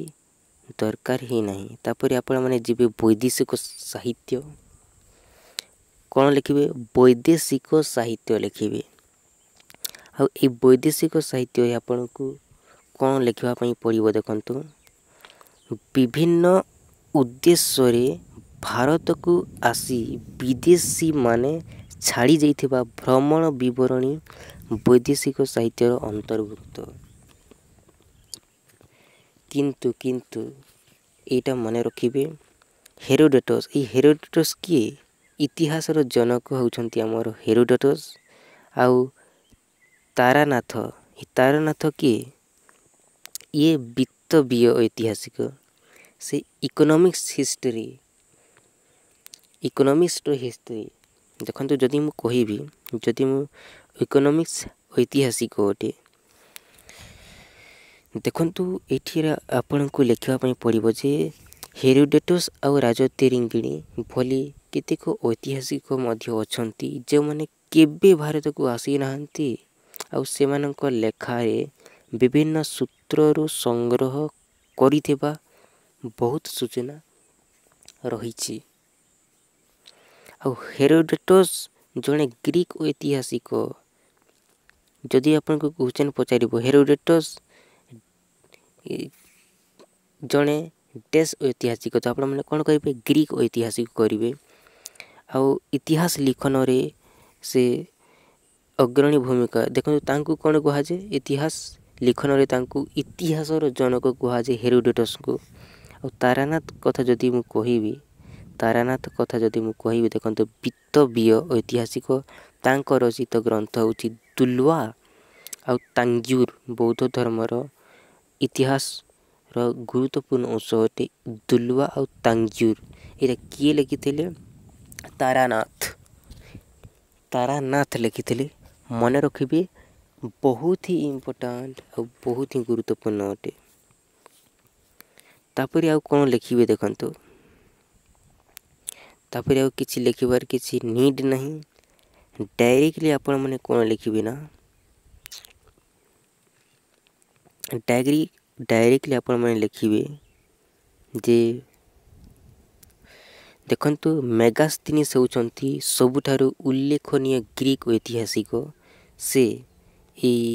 ଦରକାର ହିଁ ନାହିଁ ତାପରେ ଆପଣମାନେ ଯିବେ ବୈଦେଶିକ ସାହିତ୍ୟ କ'ଣ ଲେଖିବେ ବୈଦେଶିକ ସାହିତ୍ୟ ଲେଖିବେ ଆଉ ଏଇ ବୈଦେଶିକ ସାହିତ୍ୟ ଆପଣଙ୍କୁ କ'ଣ ଲେଖିବା ପାଇଁ ପଡ଼ିବ ଦେଖନ୍ତୁ ବିଭିନ୍ନ ଉଦ୍ଦେଶ୍ୟରେ ଭାରତକୁ ଆସି ବିଦେଶୀମାନେ ଛାଡ଼ି ଯାଇଥିବା ଭ୍ରମଣ ବିବରଣୀ ବୈଦେଶିକ ସାହିତ୍ୟର ଅନ୍ତର୍ଭୁକ୍ତ কিন্তু কিন্তু ଏଇଟା ମନେ ରଖିବେ ହେରୋଡୋଟସ୍ ଏଇ ହେରୋଡୋଟସ୍ କିଏ ଇତିହାସର ଜନକ ହେଉଛନ୍ତି ଆମର ହେରୋଡୋଟସ୍ ଆଉ ତାରାନାଥ ତାରାନାଥ କିଏ ଇଏ ବିତ୍ତବୀୟ ଐତିହାସିକ ସେ ଇକୋନୋମିକ୍ସ ହିଷ୍ଟ୍ରି ଇକୋନୋମିକ୍ସର ହିଷ୍ଟ୍ରି ଦେଖନ୍ତୁ ଯଦି ମୁଁ କହିବି ଯଦି ମୁଁ ଇକୋନୋମିକ୍ସ ଐତିହାସିକ ଅଟେ ଦେଖନ୍ତୁ ଏଠି ଆପଣଙ୍କୁ ଲେଖିବା ପାଇଁ ପଡ଼ିବ ଯେ ହେରୋଡେଟସ୍ ଆଉ ରାଜତିରିଙ୍ଗିଣୀ ଭଳି କେତେକ ଐତିହାସିକ ମଧ୍ୟ ଅଛନ୍ତି ଯେଉଁମାନେ କେବେ ଭାରତକୁ ଆସିନାହାନ୍ତି ଆଉ ସେମାନଙ୍କ ଲେଖାରେ ବିଭିନ୍ନ ସୂତ୍ରରୁ ସଂଗ୍ରହ କରିଥିବା ବହୁତ ସୂଚନା ରହିଛି ଆଉ ହେରୋଡେଟସ୍ ଜଣେ ଗ୍ରୀକ୍ ଐତିହାସିକ ଯଦି ଆପଣଙ୍କୁ କୁଶ୍ଚିନ୍ ପଚାରିବ ହେରୋଡେଟସ୍ ଜଣେ ଡେସ୍ ଐତିହାସିକ ତ ଆପଣମାନେ କ'ଣ କରିବେ ଗ୍ରୀକ୍ ଐତିହାସିକ କରିବେ ଆଉ ଇତିହାସ ଲିଖନରେ ସେ ଅଗ୍ରଣୀ ଭୂମିକା ଦେଖନ୍ତୁ ତାଙ୍କୁ କ'ଣ କୁହାଯାଏ ଇତିହାସ ଲିଖନରେ ତାଙ୍କୁ ଇତିହାସର ଜନକ କୁହାଯାଏ ହେରୋଡୋଟସ୍କୁ ଆଉ ତାରାନାଥ କଥା ଯଦି ମୁଁ କହିବି ତାରାନାଥ କଥା ଯଦି ମୁଁ କହିବି ଦେଖନ୍ତୁ ବିତ୍ତବୀୟ ଐତିହାସିକ ତାଙ୍କ ରଚିତ ଗ୍ରନ୍ଥ ହେଉଛି ଦୁଲ୍ୱା ଆଉ ତାଞ୍ଜୁର ବୌଦ୍ଧ ଧର୍ମର ଇତିହାସର ଗୁରୁତ୍ୱପୂର୍ଣ୍ଣ ଅଂଶ ଅଟେ ଦୁଲୱା ଆଉ ତାଞ୍ଜୁର ଏଇଟା କିଏ ଲେଖିଥିଲେ ତାରାନାଥ ତାରାନାଥ ଲେଖିଥିଲେ ମନେ ରଖିବେ ବହୁତ ହି ଇମ୍ପୋର୍ଟାଣ୍ଟ ଆଉ ବହୁତ ହିଁ ଗୁରୁତ୍ୱପୂର୍ଣ୍ଣ ଅଟେ ତାପରେ ଆଉ କ'ଣ ଲେଖିବେ ଦେଖନ୍ତୁ ତାପରେ ଆଉ କିଛି ଲେଖିବାର କିଛି ନିଡ଼ ନାହିଁ ଡାଇରେକ୍ଟଲି ଆପଣମାନେ କ'ଣ ଲେଖିବେ ନା ଡାଏରୀ ଡାଇରେକ୍ଟଲି ଆପଣମାନେ ଲେଖିବେ ଯେ ଦେଖନ୍ତୁ ମେଗାସ୍ଥିନିସ୍ ହେଉଛନ୍ତି ସବୁଠାରୁ ଉଲ୍ଲେଖନୀୟ ଗ୍ରୀକ୍ ଐତିହାସିକ ସେ ଏଇ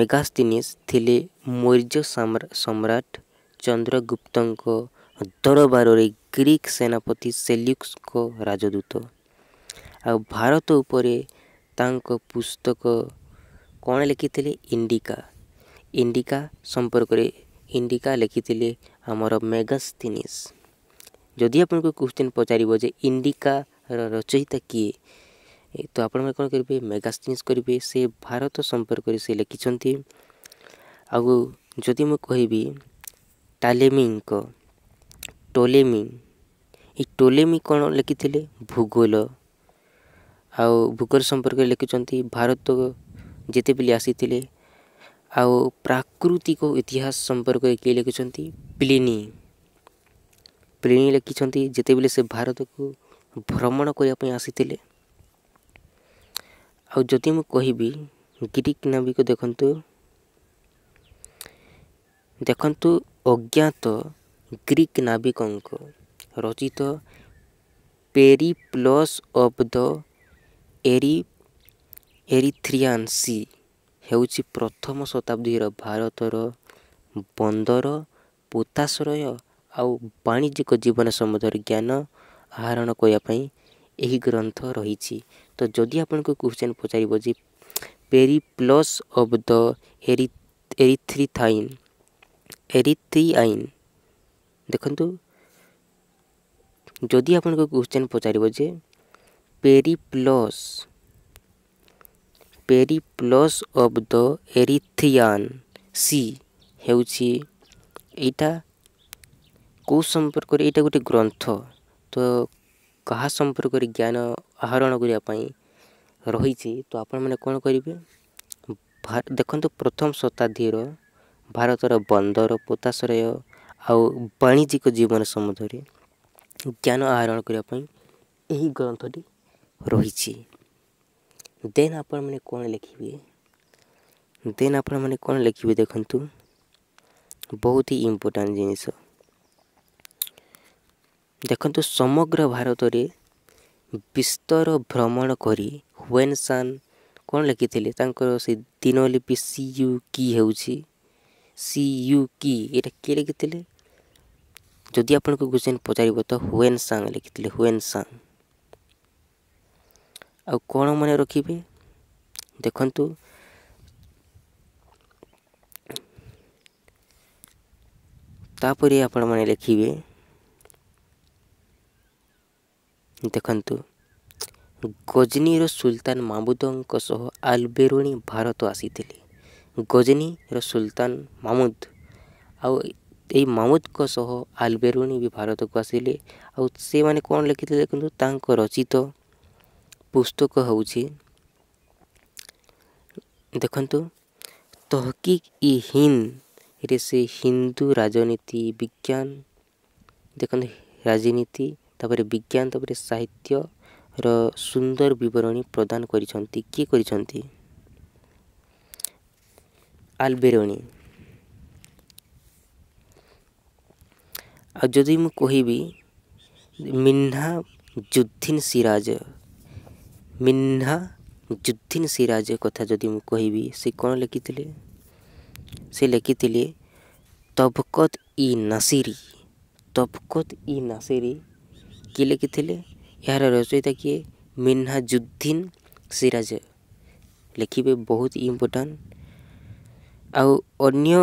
ମେଗାସ୍ଥିନିସ୍ ଥିଲେ ମୌର୍ଯ୍ୟ ସମ୍ରାଟ ଚନ୍ଦ୍ରଗୁପ୍ତଙ୍କ ଦରବାରରେ ଗ୍ରୀକ୍ ସେନାପତି ସେଲ୍ୟୁକ୍ସଙ୍କ ରାଜଦୂତ ଆଉ ଭାରତ ଉପରେ ତାଙ୍କ ପୁସ୍ତକ କ'ଣ ଲେଖିଥିଲେ ଇଣ୍ଡିକା ଇଣ୍ଡିକା ସମ୍ପର୍କରେ ଇଣ୍ଡିକା ଲେଖିଥିଲେ ଆମର ମେଗାସ୍ଥିନିସ୍ ଯଦି ଆପଣଙ୍କୁ କୋଶ୍ଚିନ୍ ପଚାରିବ ଯେ ଇଣ୍ଡିକାର ରଚୟିତା କିଏ ତ ଆପଣମାନେ କ'ଣ କରିବେ ମେଗାସ୍ଥିନିସ୍ କରିବେ ସେ ଭାରତ ସମ୍ପର୍କରେ ସେ ଲେଖିଛନ୍ତି ଆଉ ଯଦି ମୁଁ କହିବି ଟାଲେମିଙ୍କ ଟୋଲେମି এই ଟୋଲେମି କ'ଣ ଲେଖିଥିଲେ ଭୂଗୋଲ ଆଉ ଭୂଗୋଳ ସମ୍ପର୍କରେ ଲେଖିଛନ୍ତି ଭାରତ ଯେତେବେଳେ ଆସିଥିଲେ ଆଉ ପ୍ରାକୃତିକ ଇତିହାସ ସମ୍ପର୍କରେ କିଏ ଲେଖିଛନ୍ତି ପ୍ଲିନି ପ୍ଲିନି ଲେଖିଛନ୍ତି ଯେତେବେଳେ ସେ ଭାରତକୁ ଭ୍ରମଣ କରିବା ପାଇଁ ଆସିଥିଲେ ଆଉ ଯଦି ମୁଁ କହିବି ଗ୍ରୀକ୍ ନାବିକ ଦେଖନ୍ତୁ ଦେଖନ୍ତୁ ଅଜ୍ଞାତ ଗ୍ରୀକ୍ ନାବିକଙ୍କ ରଚିତ ପେରିପ୍ଲସ୍ ଅଫ୍ ଦ ଏରି ଏରିଥ୍ରିଆନ୍ ସି ହେଉଛି ପ୍ରଥମ ଶତାବ୍ଦୀର ଭାରତର ବନ୍ଦର ପୋତାଶ୍ରୟ ଆଉ ବାଣିଜ୍ୟିକ ଜୀବନ ସମ୍ବନ୍ଧରେ ଜ୍ଞାନ ଆହରଣ କରିବା ପାଇଁ ଏହି ଗ୍ରନ୍ଥ ରହିଛି ତ ଯଦି ଆପଣଙ୍କୁ କୋଶ୍ଚିନ୍ ପଚାରିବ ଯେ ପେରିପ୍ଲସ୍ ଅଫ୍ ଦ ଏରି ଏରିଥ୍ରିଥାଇନ୍ ଏରିଥ୍ରିଆଇନ୍ ଦେଖନ୍ତୁ ଯଦି ଆପଣଙ୍କୁ କୋଶ୍ଚିନ୍ ପଚାରିବ ଯେ ପେରିପ୍ଲସ୍ ପେରିପ୍ଲସ୍ ଅଫ୍ ଦ ଏରିଥିଆନ୍ ସି ହେଉଛି ଏଇଟା କେଉଁ ସମ୍ପର୍କରେ ଏଇଟା ଗୋଟେ ଗ୍ରନ୍ଥ ତ କାହା ସମ୍ପର୍କରେ ଜ୍ଞାନ ଆହରଣ କରିବା ପାଇଁ ରହିଛି ତ ଆପଣମାନେ କ'ଣ କରିବେ ଦେଖନ୍ତୁ ପ୍ରଥମ ଶତାବ୍ଦୀର ଭାରତର ବନ୍ଦର ପୋତାଶ୍ରୟ ଆଉ ବାଣିଜ୍ୟିକ ଜୀବନ ସମ୍ବନ୍ଧରେ ଜ୍ଞାନ ଆହରଣ କରିବା ପାଇଁ ଏହି ଗ୍ରନ୍ଥଟି ରହିଛି ଦେନ୍ ଆପଣମାନେ କ'ଣ ଲେଖିବେ ଦେନ୍ ଆପଣମାନେ କ'ଣ ଲେଖିବେ ଦେଖନ୍ତୁ ବହୁତ ହି ଇମ୍ପୋର୍ଟାଣ୍ଟ ଜିନିଷ ଦେଖନ୍ତୁ ସମଗ୍ର ଭାରତରେ ବିସ୍ତର ଭ୍ରମଣ କରି ହୁଏନ୍ ସାନ୍ କ'ଣ ଲେଖିଥିଲେ ତାଙ୍କର ସେ ଦିନଲିପି ସି ୟୁ କି ହେଉଛି ସି ୟୁ କି ଏଇଟା କିଏ ଲେଖିଥିଲେ ଯଦି ଆପଣଙ୍କୁ କୁଶ୍ଚିନ୍ ପଚାରିବ ତ ହୁଏନ୍ ସାଙ୍ଗ ଲେଖିଥିଲେ ହୁଏନ୍ ସାଙ୍ଗ ଆଉ କ'ଣ ମନେ ରଖିବେ ଦେଖନ୍ତୁ ତାପରେ ଆପଣମାନେ ଲେଖିବେ ଦେଖନ୍ତୁ ଗଜନୀର ସୁଲତାନ ମାମୁଦଙ୍କ ସହ ଆଲବେରୁଣୀ ଭାରତ ଆସିଥିଲେ ଗଜନୀର ସୁଲତାନ ମାମୁଦ ଆଉ ଏଇ ମାମୁଦଙ୍କ ସହ ଆଲବେରୁଣୀ ବି ଭାରତକୁ ଆସିଲେ ଆଉ ସେମାନେ କ'ଣ ଲେଖିଥିଲେ ଦେଖନ୍ତୁ ତାଙ୍କ ରଚିତ ପୁସ୍ତକ ହେଉଛି ଦେଖନ୍ତୁ ତହକିକ୍ ଇ ହିନ୍ଦରେ ସେ ହିନ୍ଦୁ ରାଜନୀତି ବିଜ୍ଞାନ ଦେଖନ୍ତୁ ରାଜନୀତି ତାପରେ ବିଜ୍ଞାନ ତାପରେ ସାହିତ୍ୟର ସୁନ୍ଦର ବିବରଣୀ ପ୍ରଦାନ କରିଛନ୍ତି କିଏ କରିଛନ୍ତି ଆଲବେରଣୀ ଆଉ ଯଦି ମୁଁ କହିବି ମିହ୍ନା ଯୁଦ୍ଧିନ ସିରାଜ ମିହ୍ନା ଯୁଦ୍ଧିନ ସିରାଜ କଥା ଯଦି ମୁଁ କହିବି ସେ କ'ଣ ଲେଖିଥିଲେ ସେ ଲେଖିଥିଲେ ତବକତ ଇ ନାସିରି ତବକତ ଇ ନାସିରି କିଏ ଲେଖିଥିଲେ ଏହାର ରଚୟିତା କିଏ ମିହ୍ନା ଯୁଦ୍ଧିନ ସିରାଜ ଲେଖିବେ ବହୁତ ଇମ୍ପୋର୍ଟାଣ୍ଟ ଆଉ ଅନ୍ୟ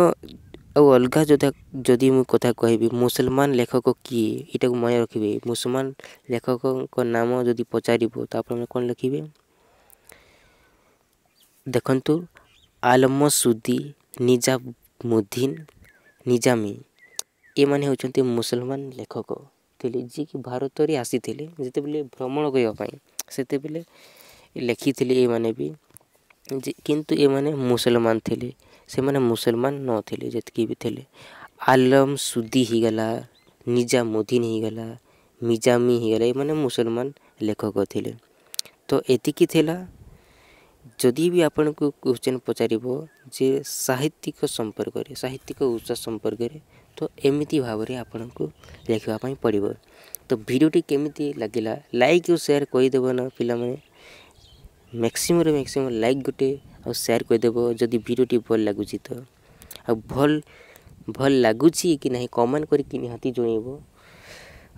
ଆଉ ଅଲଗା ଯୋଦ୍ଧା ଯଦି ମୁଁ କଥା କହିବି ମୁସଲମାନ ଲେଖକ କିଏ ଏଇଟାକୁ ମନେ ରଖିବେ ମୁସଲମାନ ଲେଖକଙ୍କ ନାମ ଯଦି ପଚାରିବ ତ ଆପଣ କ'ଣ ଲେଖିବେ ଦେଖନ୍ତୁ ଆଲମସୁଦ୍ଦି ନିଜାମୁଦ୍ଦିନ ନିଜାମୀ ଏମାନେ ହେଉଛନ୍ତି ମୁସଲମାନ ଲେଖକ ଥିଲେ ଯିଏକି ଭାରତରେ ଆସିଥିଲେ ଯେତେବେଳେ ଭ୍ରମଣ କରିବା ପାଇଁ ସେତେବେଳେ ଲେଖିଥିଲେ ଏମାନେ ବି ଯେ କିନ୍ତୁ ଏମାନେ ମୁସଲମାନ ଥିଲେ से मैंने मुसलमान नी जी थे आलम सुदी ही गला निजामुद्दीन ही गला मिजामी ही गला मैंने मुसलमान लेखक थे तो थिला जदि भी आपन को पचार जे साहित्यिक संपर्क साहित्यिक उत्साह संपर्क तो एमती भाव आपन को लेखापी पड़ो तो भिडटी केमी लगे लाइक और सेयार करदेव ना पे मैक्सीम मैक्सीम लाइक गोटे ଆଉ ସେୟାର୍ କରିଦେବ ଯଦି ଭିଡ଼ିଓଟି ଭଲ ଲାଗୁଛି ତ ଆଉ ଭଲ ଭଲ ଲାଗୁଛି କି ନାହିଁ କମେଣ୍ଟ କରିକି ନିହାତି ଜଣାଇବ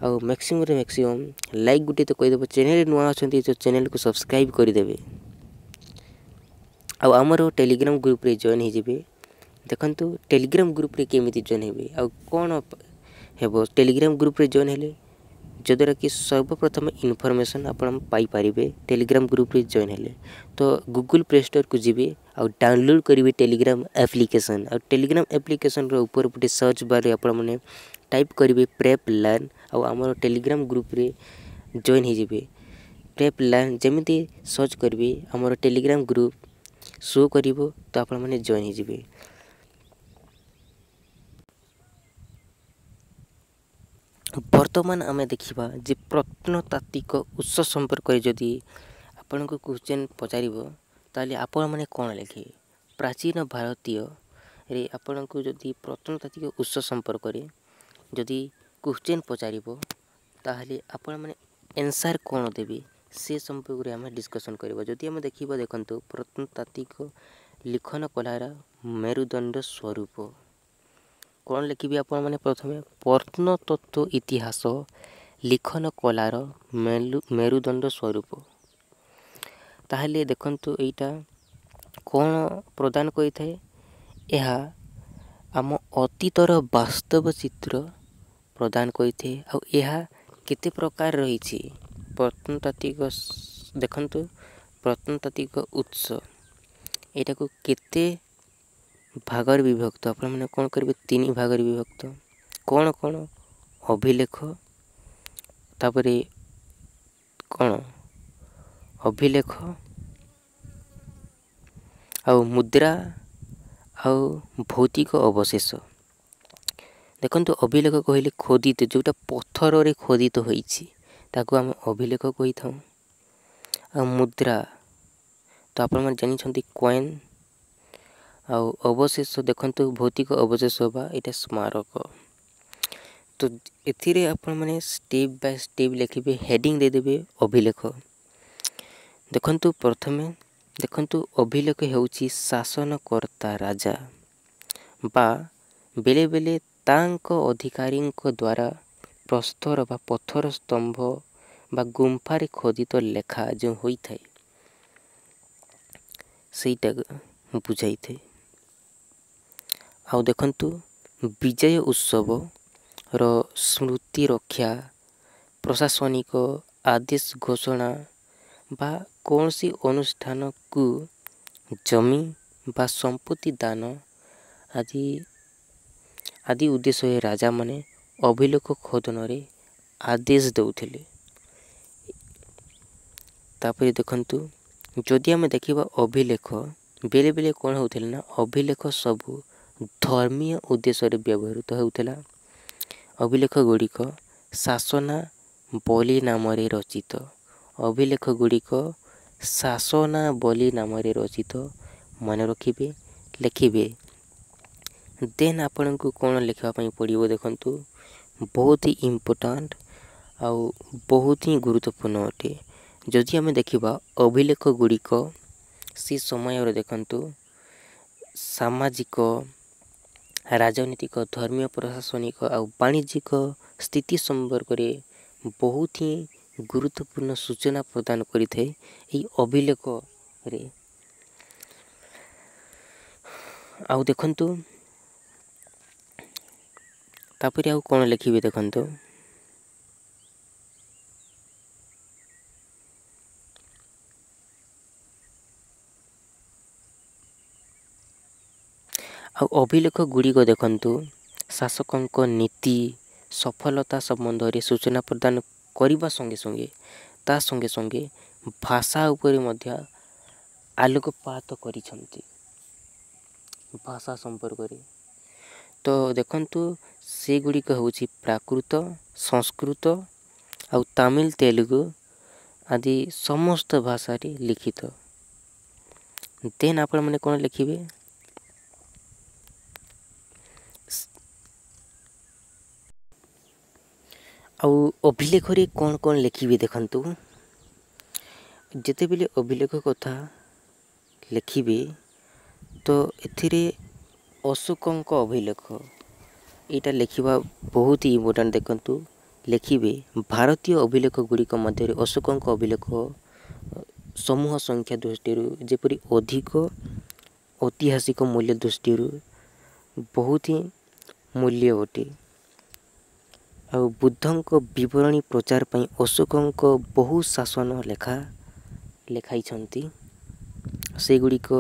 ଆଉ ମ୍ୟାକ୍ସିମମ୍ରେ ମ୍ୟାକ୍ସିମମ୍ ଲାଇକ୍ ଗୋଟେ ତ କହିଦେବ ଚ୍ୟାନେଲ୍ ନୂଆ ଅଛନ୍ତି ତ ଚ୍ୟାନେଲ୍କୁ ସବସ୍କ୍ରାଇବ୍ କରିଦେବେ ଆଉ ଆମର ଟେଲିଗ୍ରାମ ଗ୍ରୁପ୍ରେ ଜଏନ୍ ହୋଇଯିବେ ଦେଖନ୍ତୁ ଟେଲିଗ୍ରାମ ଗ୍ରୁପ୍ରେ କେମିତି ଜଏନ୍ ହେବେ ଆଉ କ'ଣ ହେବ ଟେଲିଗ୍ରାମ ଗ୍ରୁପ୍ରେ ଜଏନ୍ ହେଲେ ଯଦ୍ୱାରାକି ସର୍ବପ୍ରଥମେ ଇନଫର୍ମେସନ୍ ଆପଣ ପାଇପାରିବେ ଟେଲିଗ୍ରାମ ଗ୍ରୁପ୍ରେ ଜଏନ୍ ହେଲେ ତ ଗୁଗୁଲ୍ ପ୍ଲେ ଷ୍ଟୋର୍କୁ ଯିବେ ଆଉ ଡାଉନଲୋଡ଼୍ କରିବେ ଟେଲିଗ୍ରାମ ଆପ୍ଲିକେସନ୍ ଆଉ ଟେଲିଗ୍ରାମ ଆପ୍ଲିକେସନ୍ର ଉପର ପଟେ ସର୍ଚ୍ଚ ବାର୍ରେ ଆପଣମାନେ ଟାଇପ୍ କରିବେ ପ୍ରେପ୍ ଲର୍ନ ଆଉ ଆମର ଟେଲିଗ୍ରାମ ଗ୍ରୁପ୍ରେ ଜଏନ୍ ହେଇଯିବେ ପ୍ରେପ୍ ଲର୍ନ ଯେମିତି ସର୍ଚ୍ଚ କରିବେ ଆମର ଟେଲିଗ୍ରାମ ଗ୍ରୁପ୍ ଶୋ କରିବ ତ ଆପଣମାନେ ଜଏନ୍ ହେଇଯିବେ ବର୍ତ୍ତମାନ ଆମେ ଦେଖିବା ଯେ ପ୍ରତ୍ନତାତ୍ତ୍ୱିକ ଉତ୍ସ ସମ୍ପର୍କରେ ଯଦି ଆପଣଙ୍କୁ କୋଶ୍ଚିନ୍ ପଚାରିବ ତାହେଲେ ଆପଣମାନେ କ'ଣ ଲେଖିବେ ପ୍ରାଚୀନ ଭାରତୀୟରେ ଆପଣଙ୍କୁ ଯଦି ପ୍ରତ୍ନତାତ୍ତ୍ୱିକ ଉତ୍ସ ସମ୍ପର୍କରେ ଯଦି କୋଶ୍ଚିନ୍ ପଚାରିବ ତାହେଲେ ଆପଣମାନେ ଏନ୍ସାର୍ କ'ଣ ଦେବେ ସେ ସମ୍ପର୍କରେ ଆମେ ଡିସ୍କସନ୍ କରିବା ଯଦି ଆମେ ଦେଖିବା ଦେଖନ୍ତୁ ପ୍ରତ୍ନତାତ୍ତ୍ୱିକ ଲିଖନ କଳାର ମେରୁଦଣ୍ଡ ସ୍ୱରୂପ କ'ଣ ଲେଖିବି ଆପଣମାନେ ପ୍ରଥମେ ପ୍ରତ୍ନତତ୍ତ୍ୱ ଇତିହାସ ଲିଖନ କଳାର ମେଲୁ ମେରୁଦଣ୍ଡ ସ୍ୱରୂପ ତାହେଲେ ଦେଖନ୍ତୁ ଏଇଟା କ'ଣ ପ୍ରଦାନ କରିଥାଏ ଏହା ଆମ ଅତୀତର ବାସ୍ତବ ଚିତ୍ର ପ୍ରଦାନ କରିଥାଏ ଆଉ ଏହା କେତେ ପ୍ରକାର ରହିଛି ପ୍ରତ୍ନତାତ୍ତ୍ୱିକ ଦେଖନ୍ତୁ ପ୍ରତ୍ନତାତ୍ତ୍ୱିକ ଉତ୍ସ ଏଇଟାକୁ କେତେ ଭାଗରେ ବିଭକ୍ତ ଆପଣମାନେ କ'ଣ କରିବେ ତିନି ଭାଗରେ ବିଭକ୍ତ କ'ଣ କ'ଣ ଅଭିଲେଖ ତାପରେ କ'ଣ ଅଭିଲେଖ ଆଉ ମୁଦ୍ରା ଆଉ ଭୌତିକ ଅବଶେଷ ଦେଖନ୍ତୁ ଅଭିଲେଖ କହିଲେ ଖୋଦିତ ଯେଉଁଟା ପଥରରେ ଖୋଦିତ ହୋଇଛି ତାକୁ ଆମେ ଅଭିଲେଖ କହିଥାଉ ଆଉ ମୁଦ୍ରା ତ ଆପଣମାନେ ଜାଣିଛନ୍ତି କଏନ୍ ଆଉ ଅବଶେଷ ଦେଖନ୍ତୁ ଭୌତିକ ଅବଶେଷ ବା ଏଇଟା ସ୍ମାରକ ତ ଏଥିରେ ଆପଣମାନେ ଷ୍ଟେପ୍ ବାଇ ଷ୍ଟେପ୍ ଲେଖିବେ ହେଡ଼ିଂ ଦେଇଦେବେ ଅଭିଲେଖ ଦେଖନ୍ତୁ ପ୍ରଥମେ ଦେଖନ୍ତୁ ଅଭିଲେଖ ହେଉଛି ଶାସନକର୍ତ୍ତା ରାଜା ବା ବେଳେବେଳେ ତାଙ୍କ ଅଧିକାରୀଙ୍କ ଦ୍ୱାରା ପ୍ରସ୍ତର ବା ପଥର ସ୍ତମ୍ଭ ବା ଗୁମ୍ଫାରେ ଖୋଦିତ ଲେଖା ଯେଉଁ ହୋଇଥାଏ ସେଇଟାକୁ ବୁଝାଇଥାଏ ଆଉ ଦେଖନ୍ତୁ ବିଜୟ ଉତ୍ସବର ସ୍ମୃତି ରକ୍ଷା ପ୍ରଶାସନିକ ଆଦେଶ ଘୋଷଣା ବା କୌଣସି ଅନୁଷ୍ଠାନକୁ ଜମି ବା ସମ୍ପତ୍ତି ଦାନ ଆଦି ଆଦି ଉଦ୍ଦେଶ୍ୟରେ ରାଜାମାନେ ଅଭିଲେଖ ଖୋଦନରେ ଆଦେଶ ଦେଉଥିଲେ ତାପରେ ଦେଖନ୍ତୁ ଯଦି ଆମେ ଦେଖିବା ଅଭିଲେଖ ବେଳେବେଳେ କ'ଣ ହେଉଥିଲେ ନା ଅଭିଲେଖ ସବୁ ଧର୍ମୀୟ ଉଦ୍ଦେଶ୍ୟରେ ବ୍ୟବହୃତ ହେଉଥିଲା ଅଭିଲେଖ ଗୁଡ଼ିକ ଶାସନା ବଲି ନାମରେ ରଚିତ ଅଭିଲେଖ ଗୁଡ଼ିକ ଶାସନା ବଲି ନାମରେ ରଚିତ ମନେ ରଖିବେ ଲେଖିବେ ଦେନ୍ ଆପଣଙ୍କୁ କ'ଣ ଲେଖିବା ପାଇଁ ପଡ଼ିବ ଦେଖନ୍ତୁ ବହୁତ ହିଁ ଇମ୍ପୋର୍ଟାଣ୍ଟ ଆଉ ବହୁତ ହିଁ ଗୁରୁତ୍ୱପୂର୍ଣ୍ଣ ଅଟେ ଯଦି ଆମେ ଦେଖିବା ଅଭିଲେଖ ଗୁଡ଼ିକ ସେ ସମୟରେ ଦେଖନ୍ତୁ ସାମାଜିକ ରାଜନୈତିକ ଧର୍ମୀୟ ପ୍ରଶାସନିକ ଆଉ ବାଣିଜ୍ୟିକ ସ୍ଥିତି ସମ୍ପର୍କରେ ବହୁତ ହିଁ ଗୁରୁତ୍ୱପୂର୍ଣ୍ଣ ସୂଚନା ପ୍ରଦାନ କରିଥାଏ ଏହି ଅଭିଲେଖରେ ଆଉ ଦେଖନ୍ତୁ ତାପରେ ଆଉ କ'ଣ ଲେଖିବେ ଦେଖନ୍ତୁ ଆଉ ଅଭିଲେଖ ଗୁଡ଼ିକ ଦେଖନ୍ତୁ ଶାସକଙ୍କ ନୀତି ସଫଳତା ସମ୍ବନ୍ଧରେ ସୂଚନା ପ୍ରଦାନ କରିବା ସଙ୍ଗେ ସଙ୍ଗେ ତା ସଙ୍ଗେ ସଙ୍ଗେ ଭାଷା ଉପରେ ମଧ୍ୟ ଆଲୋକପାତ କରିଛନ୍ତି ଭାଷା ସମ୍ପର୍କରେ ତ ଦେଖନ୍ତୁ ସେଗୁଡ଼ିକ ହେଉଛି ପ୍ରାକୃତ ସଂସ୍କୃତ ଆଉ ତାମିଲ ତେଲୁଗୁ ଆଦି ସମସ୍ତ ଭାଷାରେ ଲିଖିତ ଦେନ୍ ଆପଣମାନେ କ'ଣ ଲେଖିବେ ଆଉ ଅଭିଲେଖରେ କ'ଣ କ'ଣ ଲେଖିବେ ଦେଖନ୍ତୁ ଯେତେବେଳେ ଅଭିଲେଖ କଥା ଲେଖିବେ ତ ଏଥିରେ ଅଶୋକଙ୍କ ଅଭିଲେଖ ଏଇଟା ଲେଖିବା ବହୁତ ହି ଇମ୍ପୋର୍ଟାଣ୍ଟ ଦେଖନ୍ତୁ ଲେଖିବେ ଭାରତୀୟ ଅଭିଲେଖ ଗୁଡ଼ିକ ମଧ୍ୟରେ ଅଶୋକଙ୍କ ଅଭିଲେଖ ସମୂହ ସଂଖ୍ୟା ଦୃଷ୍ଟିରୁ ଯେପରି ଅଧିକ ଐତିହାସିକ ମୂଲ୍ୟ ଦୃଷ୍ଟିରୁ ବହୁତ ହିଁ ମୂଲ୍ୟ ଅଟେ ଆଉ ବୁଦ୍ଧଙ୍କ ବିବରଣୀ ପ୍ରଚାର ପାଇଁ ଅଶୋକଙ୍କ ବହୁ ଶାସନ ଲେଖା ଲେଖାଇଛନ୍ତି ସେଗୁଡ଼ିକ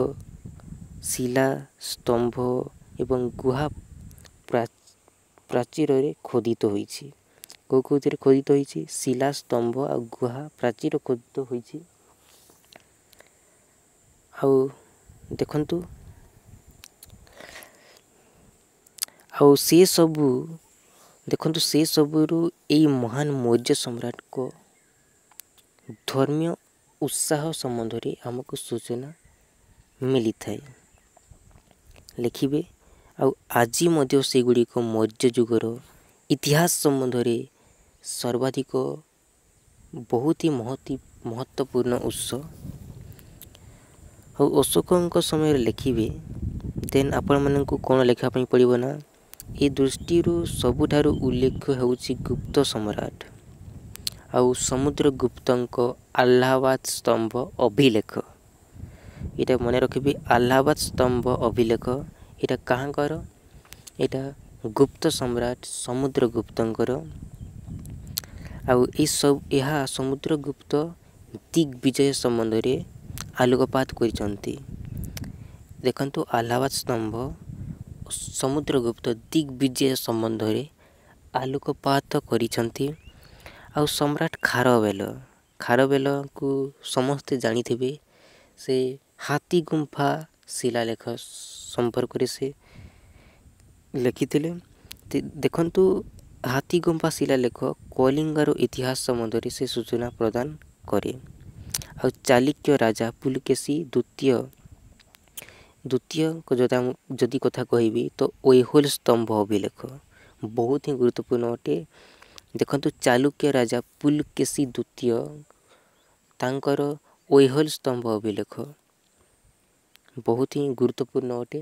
ଶିଲା ସ୍ତମ୍ଭ ଏବଂ ଗୁହା ପ୍ରାଚୀରରେ ଖୋଦିତ ହୋଇଛି କେଉଁ କେଉଁଥିରେ ଖୋଦିତ ହୋଇଛି ଶିଲା ସ୍ତମ୍ଭ ଆଉ ଗୁହା ପ୍ରାଚୀର ଖୋଦିତ ହୋଇଛି ଆଉ ଦେଖନ୍ତୁ ଆଉ ସେସବୁ ଦେଖନ୍ତୁ ସେ ସବୁରୁ ଏଇ ମହାନ ମୌର୍ଯ୍ୟ ସମ୍ରାଟଙ୍କ ଧର୍ମୀୟ ଉତ୍ସାହ ସମ୍ବନ୍ଧରେ ଆମକୁ ସୂଚନା ମିଳିଥାଏ ଲେଖିବେ ଆଉ ଆଜି ମଧ୍ୟ ସେଗୁଡ଼ିକ ମୌର୍ଯ୍ୟ ଯୁଗର ଇତିହାସ ସମ୍ବନ୍ଧରେ ସର୍ବାଧିକ ବହୁତ ହି ମହତି ମହତ୍ୱପୂର୍ଣ୍ଣ ଉତ୍ସ ଆଉ ଅଶୋକଙ୍କ ସମୟରେ ଲେଖିବେ ଦେନ୍ ଆପଣମାନଙ୍କୁ କ'ଣ ଲେଖିବା ପାଇଁ ପଡ଼ିବ ନା ଏ ଦୃଷ୍ଟିରୁ ସବୁଠାରୁ ଉଲ୍ଲେଖ ହେଉଛି ଗୁପ୍ତ ସମ୍ରାଟ ଆଉ ସମୁଦ୍ରଗୁପ୍ତଙ୍କ ଆହ୍ଲାବାଦ ସ୍ତମ୍ଭ ଅଭିଲେଖ ଏଇଟା ମନେ ରଖିବି ଆହ୍ଲାବାଦ ସ୍ତମ୍ଭ ଅଭିଲେଖ ଏଇଟା କାହାଙ୍କର ଏଇଟା ଗୁପ୍ତ ସମ୍ରାଟ ସମୁଦ୍ରଗୁପ୍ତଙ୍କର ଆଉ ଏ ଏହା ସମୁଦ୍ରଗୁପ୍ତ ଦିଗ୍ବିଜୟ ସମ୍ବନ୍ଧରେ ଆଲୋକପାତ କରିଛନ୍ତି ଦେଖନ୍ତୁ ଆହ୍ଲାବାଦ ସ୍ତମ୍ଭ ସମୁଦ୍ରଗୁପ୍ତ ଦିଗ୍ବିଜୟ ସମ୍ବନ୍ଧରେ ଆଲୋକପାତ କରିଛନ୍ତି ଆଉ ସମ୍ରାଟ ଖାରବେଲ ଖାରବେଲଙ୍କୁ ସମସ୍ତେ ଜାଣିଥିବେ ସେ ହାତୀ ଗୁମ୍ଫା ଶିଳାଲେଖ ସମ୍ପର୍କରେ ସେ ଲେଖିଥିଲେ ଦେଖନ୍ତୁ ହାତୀ ଗୁମ୍ଫା ଶିଳାଲେଖ କଳିଙ୍ଗର ଇତିହାସ ସମ୍ବନ୍ଧରେ ସେ ସୂଚନା ପ୍ରଦାନ କରେ ଆଉ ଚାଲିକ୍ୟ ରାଜା ପୁଲକେଶୀ ଦ୍ୱିତୀୟ ଦ୍ୱିତୀୟ ଯଦି ଆମ ଯଦି କଥା କହିବି ତ ଐହୁଲ ସ୍ତମ୍ଭ ଅଭିଲେଖ ବହୁତ ହିଁ ଗୁରୁତ୍ୱପୂର୍ଣ୍ଣ ଅଟେ ଦେଖନ୍ତୁ ଚାଲୁକ୍ୟ ରାଜା ପୁଲକେଶୀ ଦ୍ୱିତୀୟ ତାଙ୍କର ଐହୋଲ ସ୍ତମ୍ଭ ଅଭିଲେଖ ବହୁତ ହିଁ ଗୁରୁତ୍ୱପୂର୍ଣ୍ଣ ଅଟେ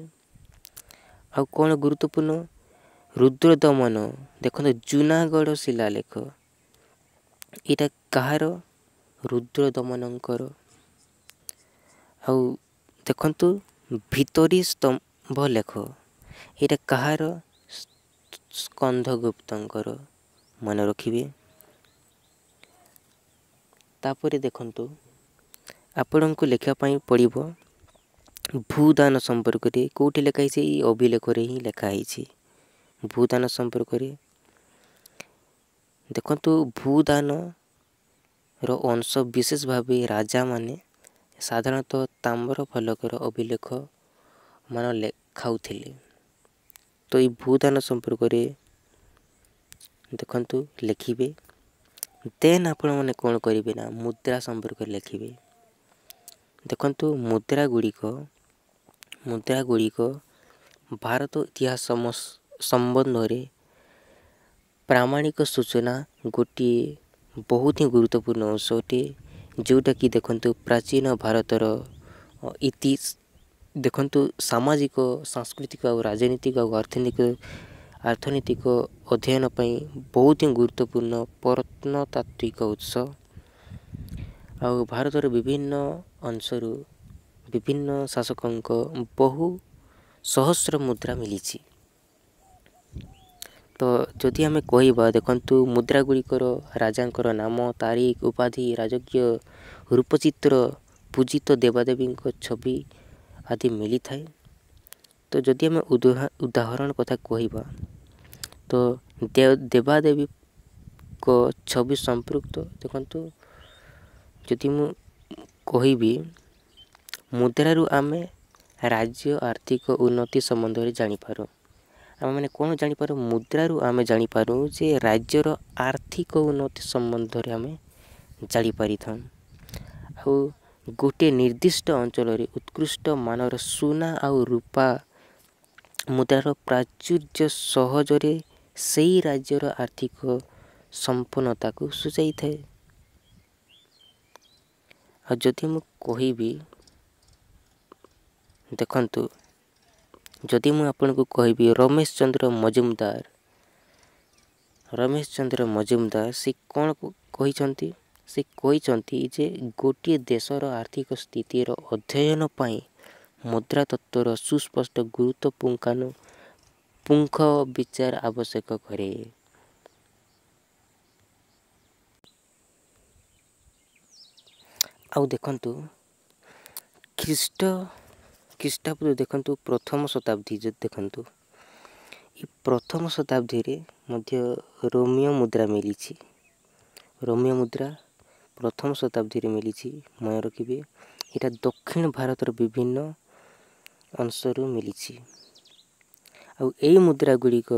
ଆଉ କ'ଣ ଗୁରୁତ୍ୱପୂର୍ଣ୍ଣ ରୁଦ୍ରଦମନ ଦେଖନ୍ତୁ ଜୁନାଗଡ଼ ଶିଳାଲେଖ ଏଇଟା କାହାର ରୁଦ୍ରଦମନଙ୍କର ଆଉ ଦେଖନ୍ତୁ ଭିତରି ସ୍ତମ୍ଭ ଲେଖ ଏଇଟା କାହାର ସ୍କନ୍ଧଗୁପ୍ତଙ୍କର ମନେ ରଖିବେ ତାପରେ ଦେଖନ୍ତୁ ଆପଣଙ୍କୁ ଲେଖିବା ପାଇଁ ପଡ଼ିବ ଭୂଦାନ ସମ୍ପର୍କରେ କେଉଁଠି ଲେଖା ହେଇଛି ଏଇ ଅଭିଲେଖରେ ହିଁ ଲେଖା ହେଇଛି ଭୂଦାନ ସମ୍ପର୍କରେ ଦେଖନ୍ତୁ ଭୂଦାନର ଅଂଶ ବିଶେଷ ଭାବେ ରାଜାମାନେ ସାଧାରଣତଃ ତାମ୍ର ଫଲକର ଅଭିଲେଖ ମାନ ଲେଖାଉଥିଲେ ତ ଏଇ ଭୂଦାନ ସମ୍ପର୍କରେ ଦେଖନ୍ତୁ ଲେଖିବେ ଦେନ୍ ଆପଣମାନେ କ'ଣ କରିବେ ନା ମୁଦ୍ରା ସମ୍ପର୍କରେ ଲେଖିବେ ଦେଖନ୍ତୁ ମୁଦ୍ରା ଗୁଡ଼ିକ ମୁଦ୍ରା ଗୁଡ଼ିକ ଭାରତ ଇତିହାସ ସମ୍ବନ୍ଧରେ ପ୍ରାମାଣିକ ସୂଚନା ଗୋଟିଏ ବହୁତ ହିଁ ଗୁରୁତ୍ୱପୂର୍ଣ୍ଣ ଅଂଶ ଅଟେ ଯେଉଁଟାକି ଦେଖନ୍ତୁ ପ୍ରାଚୀନ ଭାରତର ଇତି ଦେଖନ୍ତୁ ସାମାଜିକ ସାଂସ୍କୃତିକ ଆଉ ରାଜନୈତିକ ଆଉ ଅର୍ଥନୈତିକ ଆର୍ଥନୈତିକ ଅଧ୍ୟୟନ ପାଇଁ ବହୁତ ହିଁ ଗୁରୁତ୍ୱପୂର୍ଣ୍ଣ ପ୍ରତ୍ନତାତ୍ତ୍ୱିକ ଉତ୍ସ ଆଉ ଭାରତର ବିଭିନ୍ନ ଅଂଶରୁ ବିଭିନ୍ନ ଶାସକଙ୍କ ବହୁ ସହସ୍ର ମୁଦ୍ରା ମିଳିଛି ତ ଯଦି ଆମେ କହିବା ଦେଖନ୍ତୁ ମୁଦ୍ରା ଗୁଡ଼ିକର ରାଜାଙ୍କର ନାମ ତାରିଖ ଉପାଧି ରାଜକୀୟ ରୂପଚିତ୍ର ପୂଜିତ ଦେବାଦେବୀଙ୍କ ଛବି ଆଦି ମିଳିଥାଏ ତ ଯଦି ଆମେ ଉଦାହରଣ କଥା କହିବା ତ ଦେବାଦେବୀଙ୍କ ଛବି ସମ୍ପୃକ୍ତ ଦେଖନ୍ତୁ ଯଦି ମୁଁ କହିବି ମୁଦ୍ରାରୁ ଆମେ ରାଜ୍ୟ ଆର୍ଥିକ ଉନ୍ନତି ସମ୍ବନ୍ଧରେ ଜାଣିପାରୁ ଆମେମାନେ କ'ଣ ଜାଣିପାରୁ ମୁଦ୍ରାରୁ ଆମେ ଜାଣିପାରୁ ଯେ ରାଜ୍ୟର ଆର୍ଥିକ ଉନ୍ନତି ସମ୍ବନ୍ଧରେ ଆମେ ଜାଣିପାରିଥାଉ ଆଉ ଗୋଟିଏ ନିର୍ଦ୍ଦିଷ୍ଟ ଅଞ୍ଚଳରେ ଉତ୍କୃଷ୍ଟ ମାନର ସୁନା ଆଉ ରୂପା ମୁଦ୍ରାର ପ୍ରାଚୁର୍ଯ୍ୟ ସହଜରେ ସେହି ରାଜ୍ୟର ଆର୍ଥିକ ସମ୍ପନ୍ନତାକୁ ସୂଚାଇଥାଏ ଆଉ ଯଦି ମୁଁ କହିବି ଦେଖନ୍ତୁ ଯଦି ମୁଁ ଆପଣଙ୍କୁ କହିବି ରମେଶ ଚନ୍ଦ୍ର ମଜୁମଦାର ରମେଶ ଚନ୍ଦ୍ର ମଜୁମଦାର ସେ କ'ଣ କହିଛନ୍ତି ସେ କହିଛନ୍ତି ଯେ ଗୋଟିଏ ଦେଶର ଆର୍ଥିକ ସ୍ଥିତିର ଅଧ୍ୟୟନ ପାଇଁ ମୁଦ୍ରା ତତ୍ତ୍ୱର ସୁସ୍ପଷ୍ଟ ଗୁରୁତ୍ୱପୁଙ୍ଖାନୁ ପୁଙ୍ଖ ବିଚାର ଆବଶ୍ୟକ କରେ ଆଉ ଦେଖନ୍ତୁ ଖ୍ରୀଷ୍ଟ ଖ୍ରୀଷ୍ଟାବ୍ଦ ଦେଖନ୍ତୁ ପ୍ରଥମ ଶତାବ୍ଦୀ ଯଦି ଦେଖନ୍ତୁ ଏ ପ୍ରଥମ ଶତାବ୍ଦୀରେ ମଧ୍ୟ ରୋମିଓ ମୁଦ୍ରା ମିଳିଛି ରୋମିଓ ମୁଦ୍ରା ପ୍ରଥମ ଶତାବ୍ଦୀରେ ମିଳିଛି ମନେ ରଖିବେ ଏଇଟା ଦକ୍ଷିଣ ଭାରତର ବିଭିନ୍ନ ଅଂଶରୁ ମିଳିଛି ଆଉ ଏଇ ମୁଦ୍ରା ଗୁଡ଼ିକ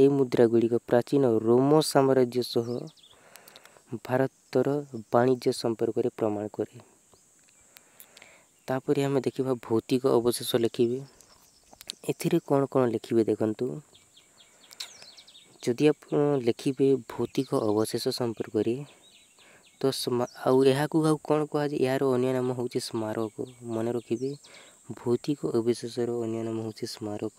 ଏଇ ମୁଦ୍ରା ଗୁଡ଼ିକ ପ୍ରାଚୀନ ରୋମ ସାମ୍ରାଜ୍ୟ ସହ ଭାରତର ବାଣିଜ୍ୟ ସମ୍ପର୍କରେ ପ୍ରମାଣ କରେ ତାପରେ ଆମେ ଦେଖିବା ଭୌତିକ ଅବଶେଷ ଲେଖିବେ ଏଥିରେ କ'ଣ କ'ଣ ଲେଖିବେ ଦେଖନ୍ତୁ ଯଦି ଆପଣ ଲେଖିବେ ଭୌତିକ ଅବଶେଷ ସମ୍ପର୍କରେ ତ ଆଉ ଏହାକୁ ଆଉ କ'ଣ କୁହାଯାଏ ଏହାର ଅନ୍ୟ ନାମ ହେଉଛି ସ୍ମାରକ ମନେ ରଖିବେ ଭୌତିକ ଅବଶେଷର ଅନ୍ୟ ନାମ ହେଉଛି ସ୍ମାରକ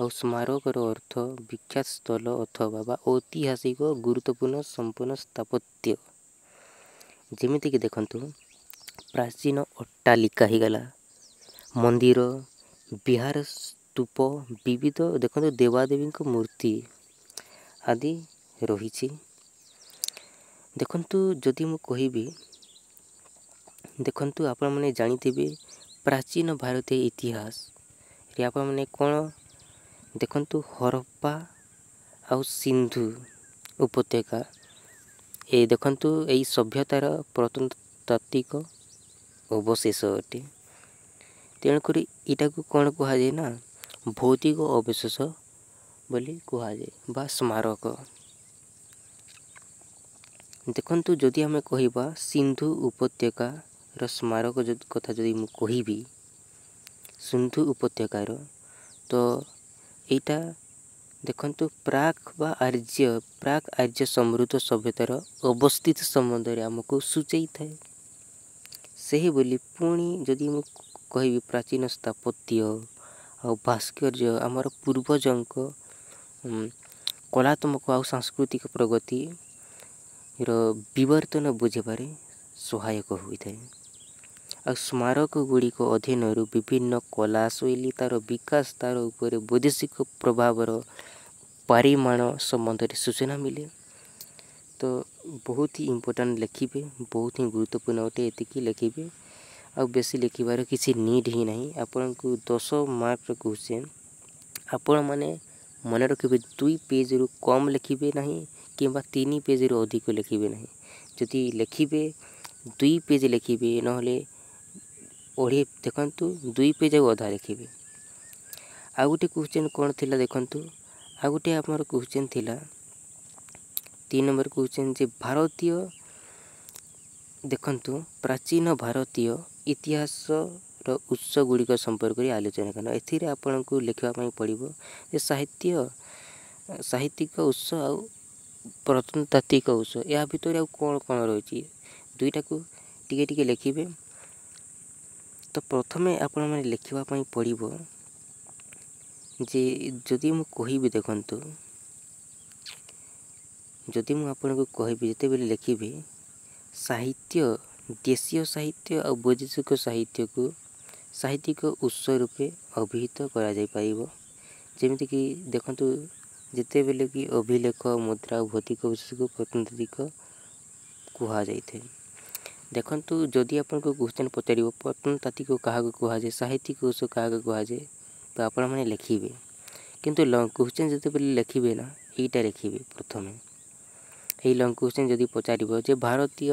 ଆଉ ସ୍ମାରକର ଅର୍ଥ ବିଖ୍ୟାତ ସ୍ଥଳ ଅଥବା ବା ଐତିହାସିକ ଗୁରୁତ୍ୱପୂର୍ଣ୍ଣ ସମ୍ପନ୍ନ ସ୍ଥାପତ୍ୟ ଯେମିତିକି ଦେଖନ୍ତୁ ପ୍ରାଚୀନ ଅଟ୍ଟାଲିକା ହେଇଗଲା ମନ୍ଦିର ବିହାର ସ୍ତୂପ ବିବିଧ ଦେଖନ୍ତୁ ଦେବାଦେବୀଙ୍କ ମୂର୍ତ୍ତି ଆଦି ରହିଛି ଦେଖନ୍ତୁ ଯଦି ମୁଁ କହିବି ଦେଖନ୍ତୁ ଆପଣମାନେ ଜାଣିଥିବେ ପ୍ରାଚୀନ ଭାରତୀୟ ଇତିହାସରେ ଆପଣମାନେ କ'ଣ ଦେଖନ୍ତୁ ହରପ୍ପା ଆଉ ସିନ୍ଧୁ ଉପତ୍ୟକା ଏ ଦେଖନ୍ତୁ ଏଇ ସଭ୍ୟତାର ପ୍ରତନ୍ତାତ୍ତ୍ୱିକ ଅବଶେଷ ଅଟେ ତେଣୁକରି ଏଇଟାକୁ କ'ଣ କୁହାଯାଏ ନା ଭୌତିକ ଅବଶେଷ ବୋଲି କୁହାଯାଏ ବା ସ୍ମାରକ ଦେଖନ୍ତୁ ଯଦି ଆମେ କହିବା ସିନ୍ଧୁ ଉପତ୍ୟକାର ସ୍ମାରକ କଥା ଯଦି ମୁଁ କହିବି ସିନ୍ଧୁ ଉପତ୍ୟକାର ତ ଏଇଟା ଦେଖନ୍ତୁ ପ୍ରାକ୍ ବା ଆର୍ଯ୍ୟ ପ୍ରାକ୍ ଆର୍ଯ୍ୟ ସମୃଦ୍ଧ ସଭ୍ୟତାର ଅବସ୍ଥିତି ସମ୍ବନ୍ଧରେ ଆମକୁ ସୂଚାଇ ଥାଏ ସେହିଭଳି ପୁଣି ଯଦି ମୁଁ କହିବି ପ୍ରାଚୀନ ସ୍ଥାପତ୍ୟ ଆଉ ଭାସ୍କର୍ଯ୍ୟ ଆମର ପୂର୍ବଜଙ୍କ କଳାତ୍ମକ ଆଉ ସାଂସ୍କୃତିକ ପ୍ରଗତିର ବିବର୍ତ୍ତନ ବୁଝିବାରେ ସହାୟକ ହୋଇଥାଏ ଆଉ ସ୍ମାରକଗୁଡ଼ିକ ଅଧୀନରୁ ବିଭିନ୍ନ କଳା ଶୈଳୀ ତା'ର ବିକାଶ ତା'ର ଉପରେ ବୈଦେଶିକ ପ୍ରଭାବର ପରିମାଣ ସମ୍ବନ୍ଧରେ ସୂଚନା ମିଳେ ତ বহুত ইম্পর্টেন্ট লেখিবে বহুতই গুরুত্বপূর্ণ অতি কি লেখিবে আৰু বেছি লেখিবার কিসি নিড হেই নাই আপোনাক 100 মার্কৰ কুয়েচন আপোন মানে মনে ৰাখিবা দুই পেজৰ কম লেখিবে নাই কিবা তিনি পেজৰ অধিক লেখিবে নাই যদি লেখিবে দুই পেজ লেখিবে নহলে অঢ়ি দেখন্তু দুই পেজৰ অধা লেখিবে আৰু উটি কুয়েচন কোন থিলা দেখন্তু আৰু উটি আপোনাৰ কুয়েচন থিলা ତିନି ନମ୍ବର କହୁଛନ୍ତି ଯେ ଭାରତୀୟ ଦେଖନ୍ତୁ ପ୍ରାଚୀନ ଭାରତୀୟ ଇତିହାସର ଉତ୍ସ ଗୁଡ଼ିକ ସମ୍ପର୍କରେ ଆଲୋଚନା କରନ୍ତୁ ଏଥିରେ ଆପଣଙ୍କୁ ଲେଖିବା ପାଇଁ ପଡ଼ିବ ଯେ ସାହିତ୍ୟ ସାହିତ୍ୟିକ ଉତ୍ସ ଆଉ ପ୍ରତନ୍ତାତ୍ତ୍ୱିକ ଉତ୍ସ ଏହା ଭିତରେ ଆଉ କ'ଣ କ'ଣ ରହିଛି ଦୁଇଟାକୁ ଟିକିଏ ଟିକିଏ ଲେଖିବେ ତ ପ୍ରଥମେ ଆପଣମାନେ ଲେଖିବା ପାଇଁ ପଡ଼ିବ ଯେ ଯଦି ମୁଁ କହିବି ଦେଖନ୍ତୁ ଯଦି ମୁଁ ଆପଣଙ୍କୁ କହିବି ଯେତେବେଳେ ଲେଖିବି ସାହିତ୍ୟ ଦେଶୀୟ ସାହିତ୍ୟ ଆଉ ବୈଦେଶିକ ସାହିତ୍ୟକୁ ସାହିତ୍ୟିକ ଉତ୍ସ ରୂପେ ଅଭିହିତ କରାଯାଇପାରିବ ଯେମିତିକି ଦେଖନ୍ତୁ ଯେତେବେଳେ କି ଅଭିଲେଖ ମୁଦ୍ରା ଓ ଭୌତିକ ବିଶେଷକୁ ପ୍ରତନ୍ତିକ କୁହାଯାଇଥାଏ ଦେଖନ୍ତୁ ଯଦି ଆପଣଙ୍କୁ କ୍ୱେଶ୍ଚନ୍ ପଚାରିବ ପ୍ରତ୍ନତାତ୍ତ୍ୱିକ କାହାକୁ କୁହାଯାଏ ସାହିତ୍ୟିକ ଉତ୍ସ କାହାକୁ କୁହାଯାଏ ତ ଆପଣମାନେ ଲେଖିବେ କିନ୍ତୁ କ୍ୱେଶ୍ଚନ୍ ଯେତେବେଳେ ଲେଖିବେ ନା ଏଇଟା ଲେଖିବେ ପ୍ରଥମେ ଏହି ଲଙ୍ଗ କ୍ୱେଶ୍ଚିନ୍ ଯଦି ପଚାରିବ ଯେ ଭାରତୀୟ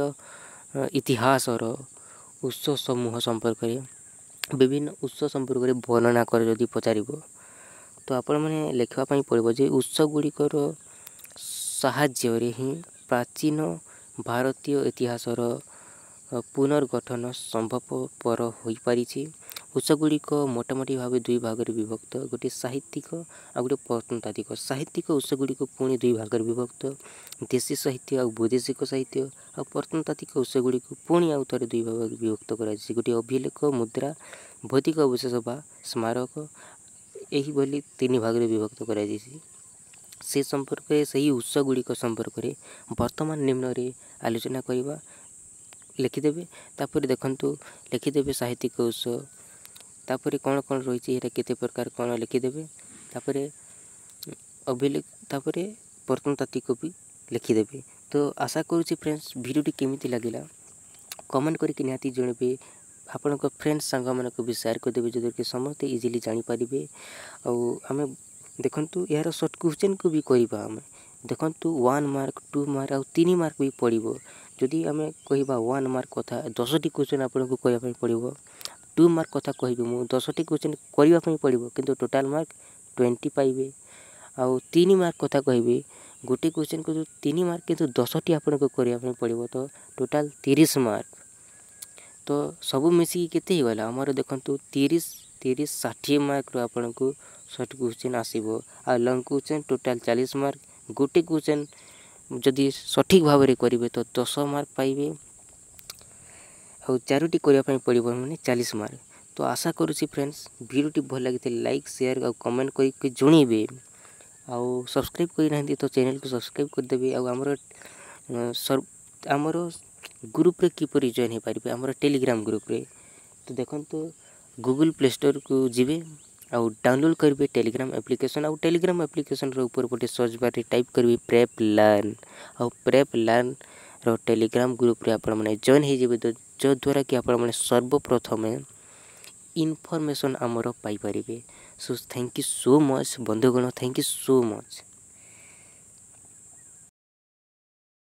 ଇତିହାସର ଉତ୍ସ ସମୂହ ସମ୍ପର୍କରେ ବିଭିନ୍ନ ଉତ୍ସ ସମ୍ପର୍କରେ ବର୍ଣ୍ଣନା କର ଯଦି ପଚାରିବ ତ ଆପଣମାନେ ଲେଖିବା ପାଇଁ ପଡ଼ିବ ଯେ ଉତ୍ସ ଗୁଡ଼ିକର ସାହାଯ୍ୟରେ ହିଁ ପ୍ରାଚୀନ ଭାରତୀୟ ଇତିହାସର ପୁନର୍ଗଠନ ସମ୍ଭବପର ହୋଇପାରିଛି ଉତ୍ସଗୁଡ଼ିକ ମୋଟାମୋଟି ଭାବେ ଦୁଇ ଭାଗରେ ବିଭକ୍ତ ଗୋଟିଏ ସାହିତ୍ୟିକ ଆଉ ଗୋଟିଏ ପ୍ରତ୍ନତାତ୍ତ୍ୱିକ ସାହିତ୍ୟିକ ଉତ୍ସଗୁଡ଼ିକ ପୁଣି ଦୁଇ ଭାଗରେ ବିଭକ୍ତ ଦେଶୀ ସାହିତ୍ୟ ଆଉ ବୈଦେଶିକ ସାହିତ୍ୟ ଆଉ ପ୍ରତ୍ନତାତ୍ତ୍ୱିକ ଉତ୍ସଗୁଡ଼ିକୁ ପୁଣି ଆଉ ଥରେ ଦୁଇ ଭାଗରେ ବିଭକ୍ତ କରାଯାଇଛି ଗୋଟିଏ ଅଭିଲେଖ ମୁଦ୍ରା ଭୌତିକ ଅବଶେଷ ବା ସ୍ମାରକ ଏହିଭଳି ତିନି ଭାଗରେ ବିଭକ୍ତ କରାଯାଇଛି ସେ ସମ୍ପର୍କରେ ସେହି ଉତ୍ସଗୁଡ଼ିକ ସମ୍ପର୍କରେ ବର୍ତ୍ତମାନ ନିମ୍ନରେ ଆଲୋଚନା କରିବା ଲେଖିଦେବେ ତାପରେ ଦେଖନ୍ତୁ ଲେଖିଦେବେ ସାହିତ୍ୟିକ ଉତ୍ସ ତାପରେ କ'ଣ କ'ଣ ରହିଛି ଏଇଟା କେତେ ପ୍ରକାର କ'ଣ ଲେଖିଦେବେ ତାପରେ ଅଭିଲେଖ ତାପରେ ପ୍ରତ୍ନତାତ୍ତ୍ୱିକ ବି ଲେଖିଦେବେ ତ ଆଶା କରୁଛି ଫ୍ରେଣ୍ଡସ୍ ଭିଡ଼ିଓଟି କେମିତି ଲାଗିଲା କମେଣ୍ଟ କରିକି ନିହାତି ଜଣେଇବେ ଆପଣଙ୍କ ଫ୍ରେଣ୍ଡସ୍ ସାଙ୍ଗମାନଙ୍କୁ ବି ସେୟାର କରିଦେବେ ଯଦ୍ୱାରାକି ସମସ୍ତେ ଇଜିଲି ଜାଣିପାରିବେ ଆଉ ଆମେ ଦେଖନ୍ତୁ ଏହାର ସର୍ଟ କ୍ୱେଶ୍ଚନ୍କୁ ବି କରିବା ଆମେ ଦେଖନ୍ତୁ ୱାନ୍ ମାର୍କ ଟୁ ମାର୍କ ଆଉ ତିନି ମାର୍କ ବି ପଡ଼ିବ ଯଦି ଆମେ କହିବା ୱାନ୍ ମାର୍କ କଥା ଦଶଟି କ୍ୱେଶ୍ଚନ୍ ଆପଣଙ୍କୁ କହିବା ପାଇଁ ପଡ଼ିବ 2 मार्क কথা কইবমু 10 টি কোশ্চেন করিবা পই পড়িব কিন্তু টোটাল মার্ক 20 পাইবে আর 3 মার্ক কথা কইবি গুটি কোশ্চেন কো 3 মার্ক কিন্তু 10 টি আপনক করি আপন পড়িব তো টোটাল 30 মার্ক তো সব মিশি কতেই হইলা আমরা দেখো তো 30 30 60 মার্ক আপনক শর্ট কোশ্চেন আসিব আর লং কোশ্চেন টোটাল 40 মার্ক গুটি কোশ্চেন যদি সঠিক ভাবে করিবে তো 10 মার্ক পাইবে आ चारोटी करने मैंने चालीस मार्क तो आशा कर फ्रेंड्स भिडटे भल लगी लाइक सेयार आ कमेंट कर जुड़े आउ सब्सक्राइब करना तो चैनल को सब्सक्राइब करदे आमर सर आम ग्रुप किपर जॉन हो पारे आम टेलीग्राम ग्रुप तो देखो गूगल प्ले स्टोर को जी आउ डाउनलोड करेंगे टेलीग्राम एप्लीकेशन आउ टेलीग्राम एप्लीकेशन ऊपर पटे सर्च बारे टाइप करेंगे प्रेप लर्न आउ प्रेप लर्न रो टेलीग्राम ग्रुप आप जॉन हो ଯଦ୍ୱାରା କି ଆପଣମାନେ ସର୍ବପ୍ରଥମେ ଇନଫର୍ମେସନ୍ ଆମର ପାଇପାରିବେ so thank you so much ବନ୍ଧୁଗଣ ଥ୍ୟାଙ୍କ ୟୁ ସୋ ମଚ୍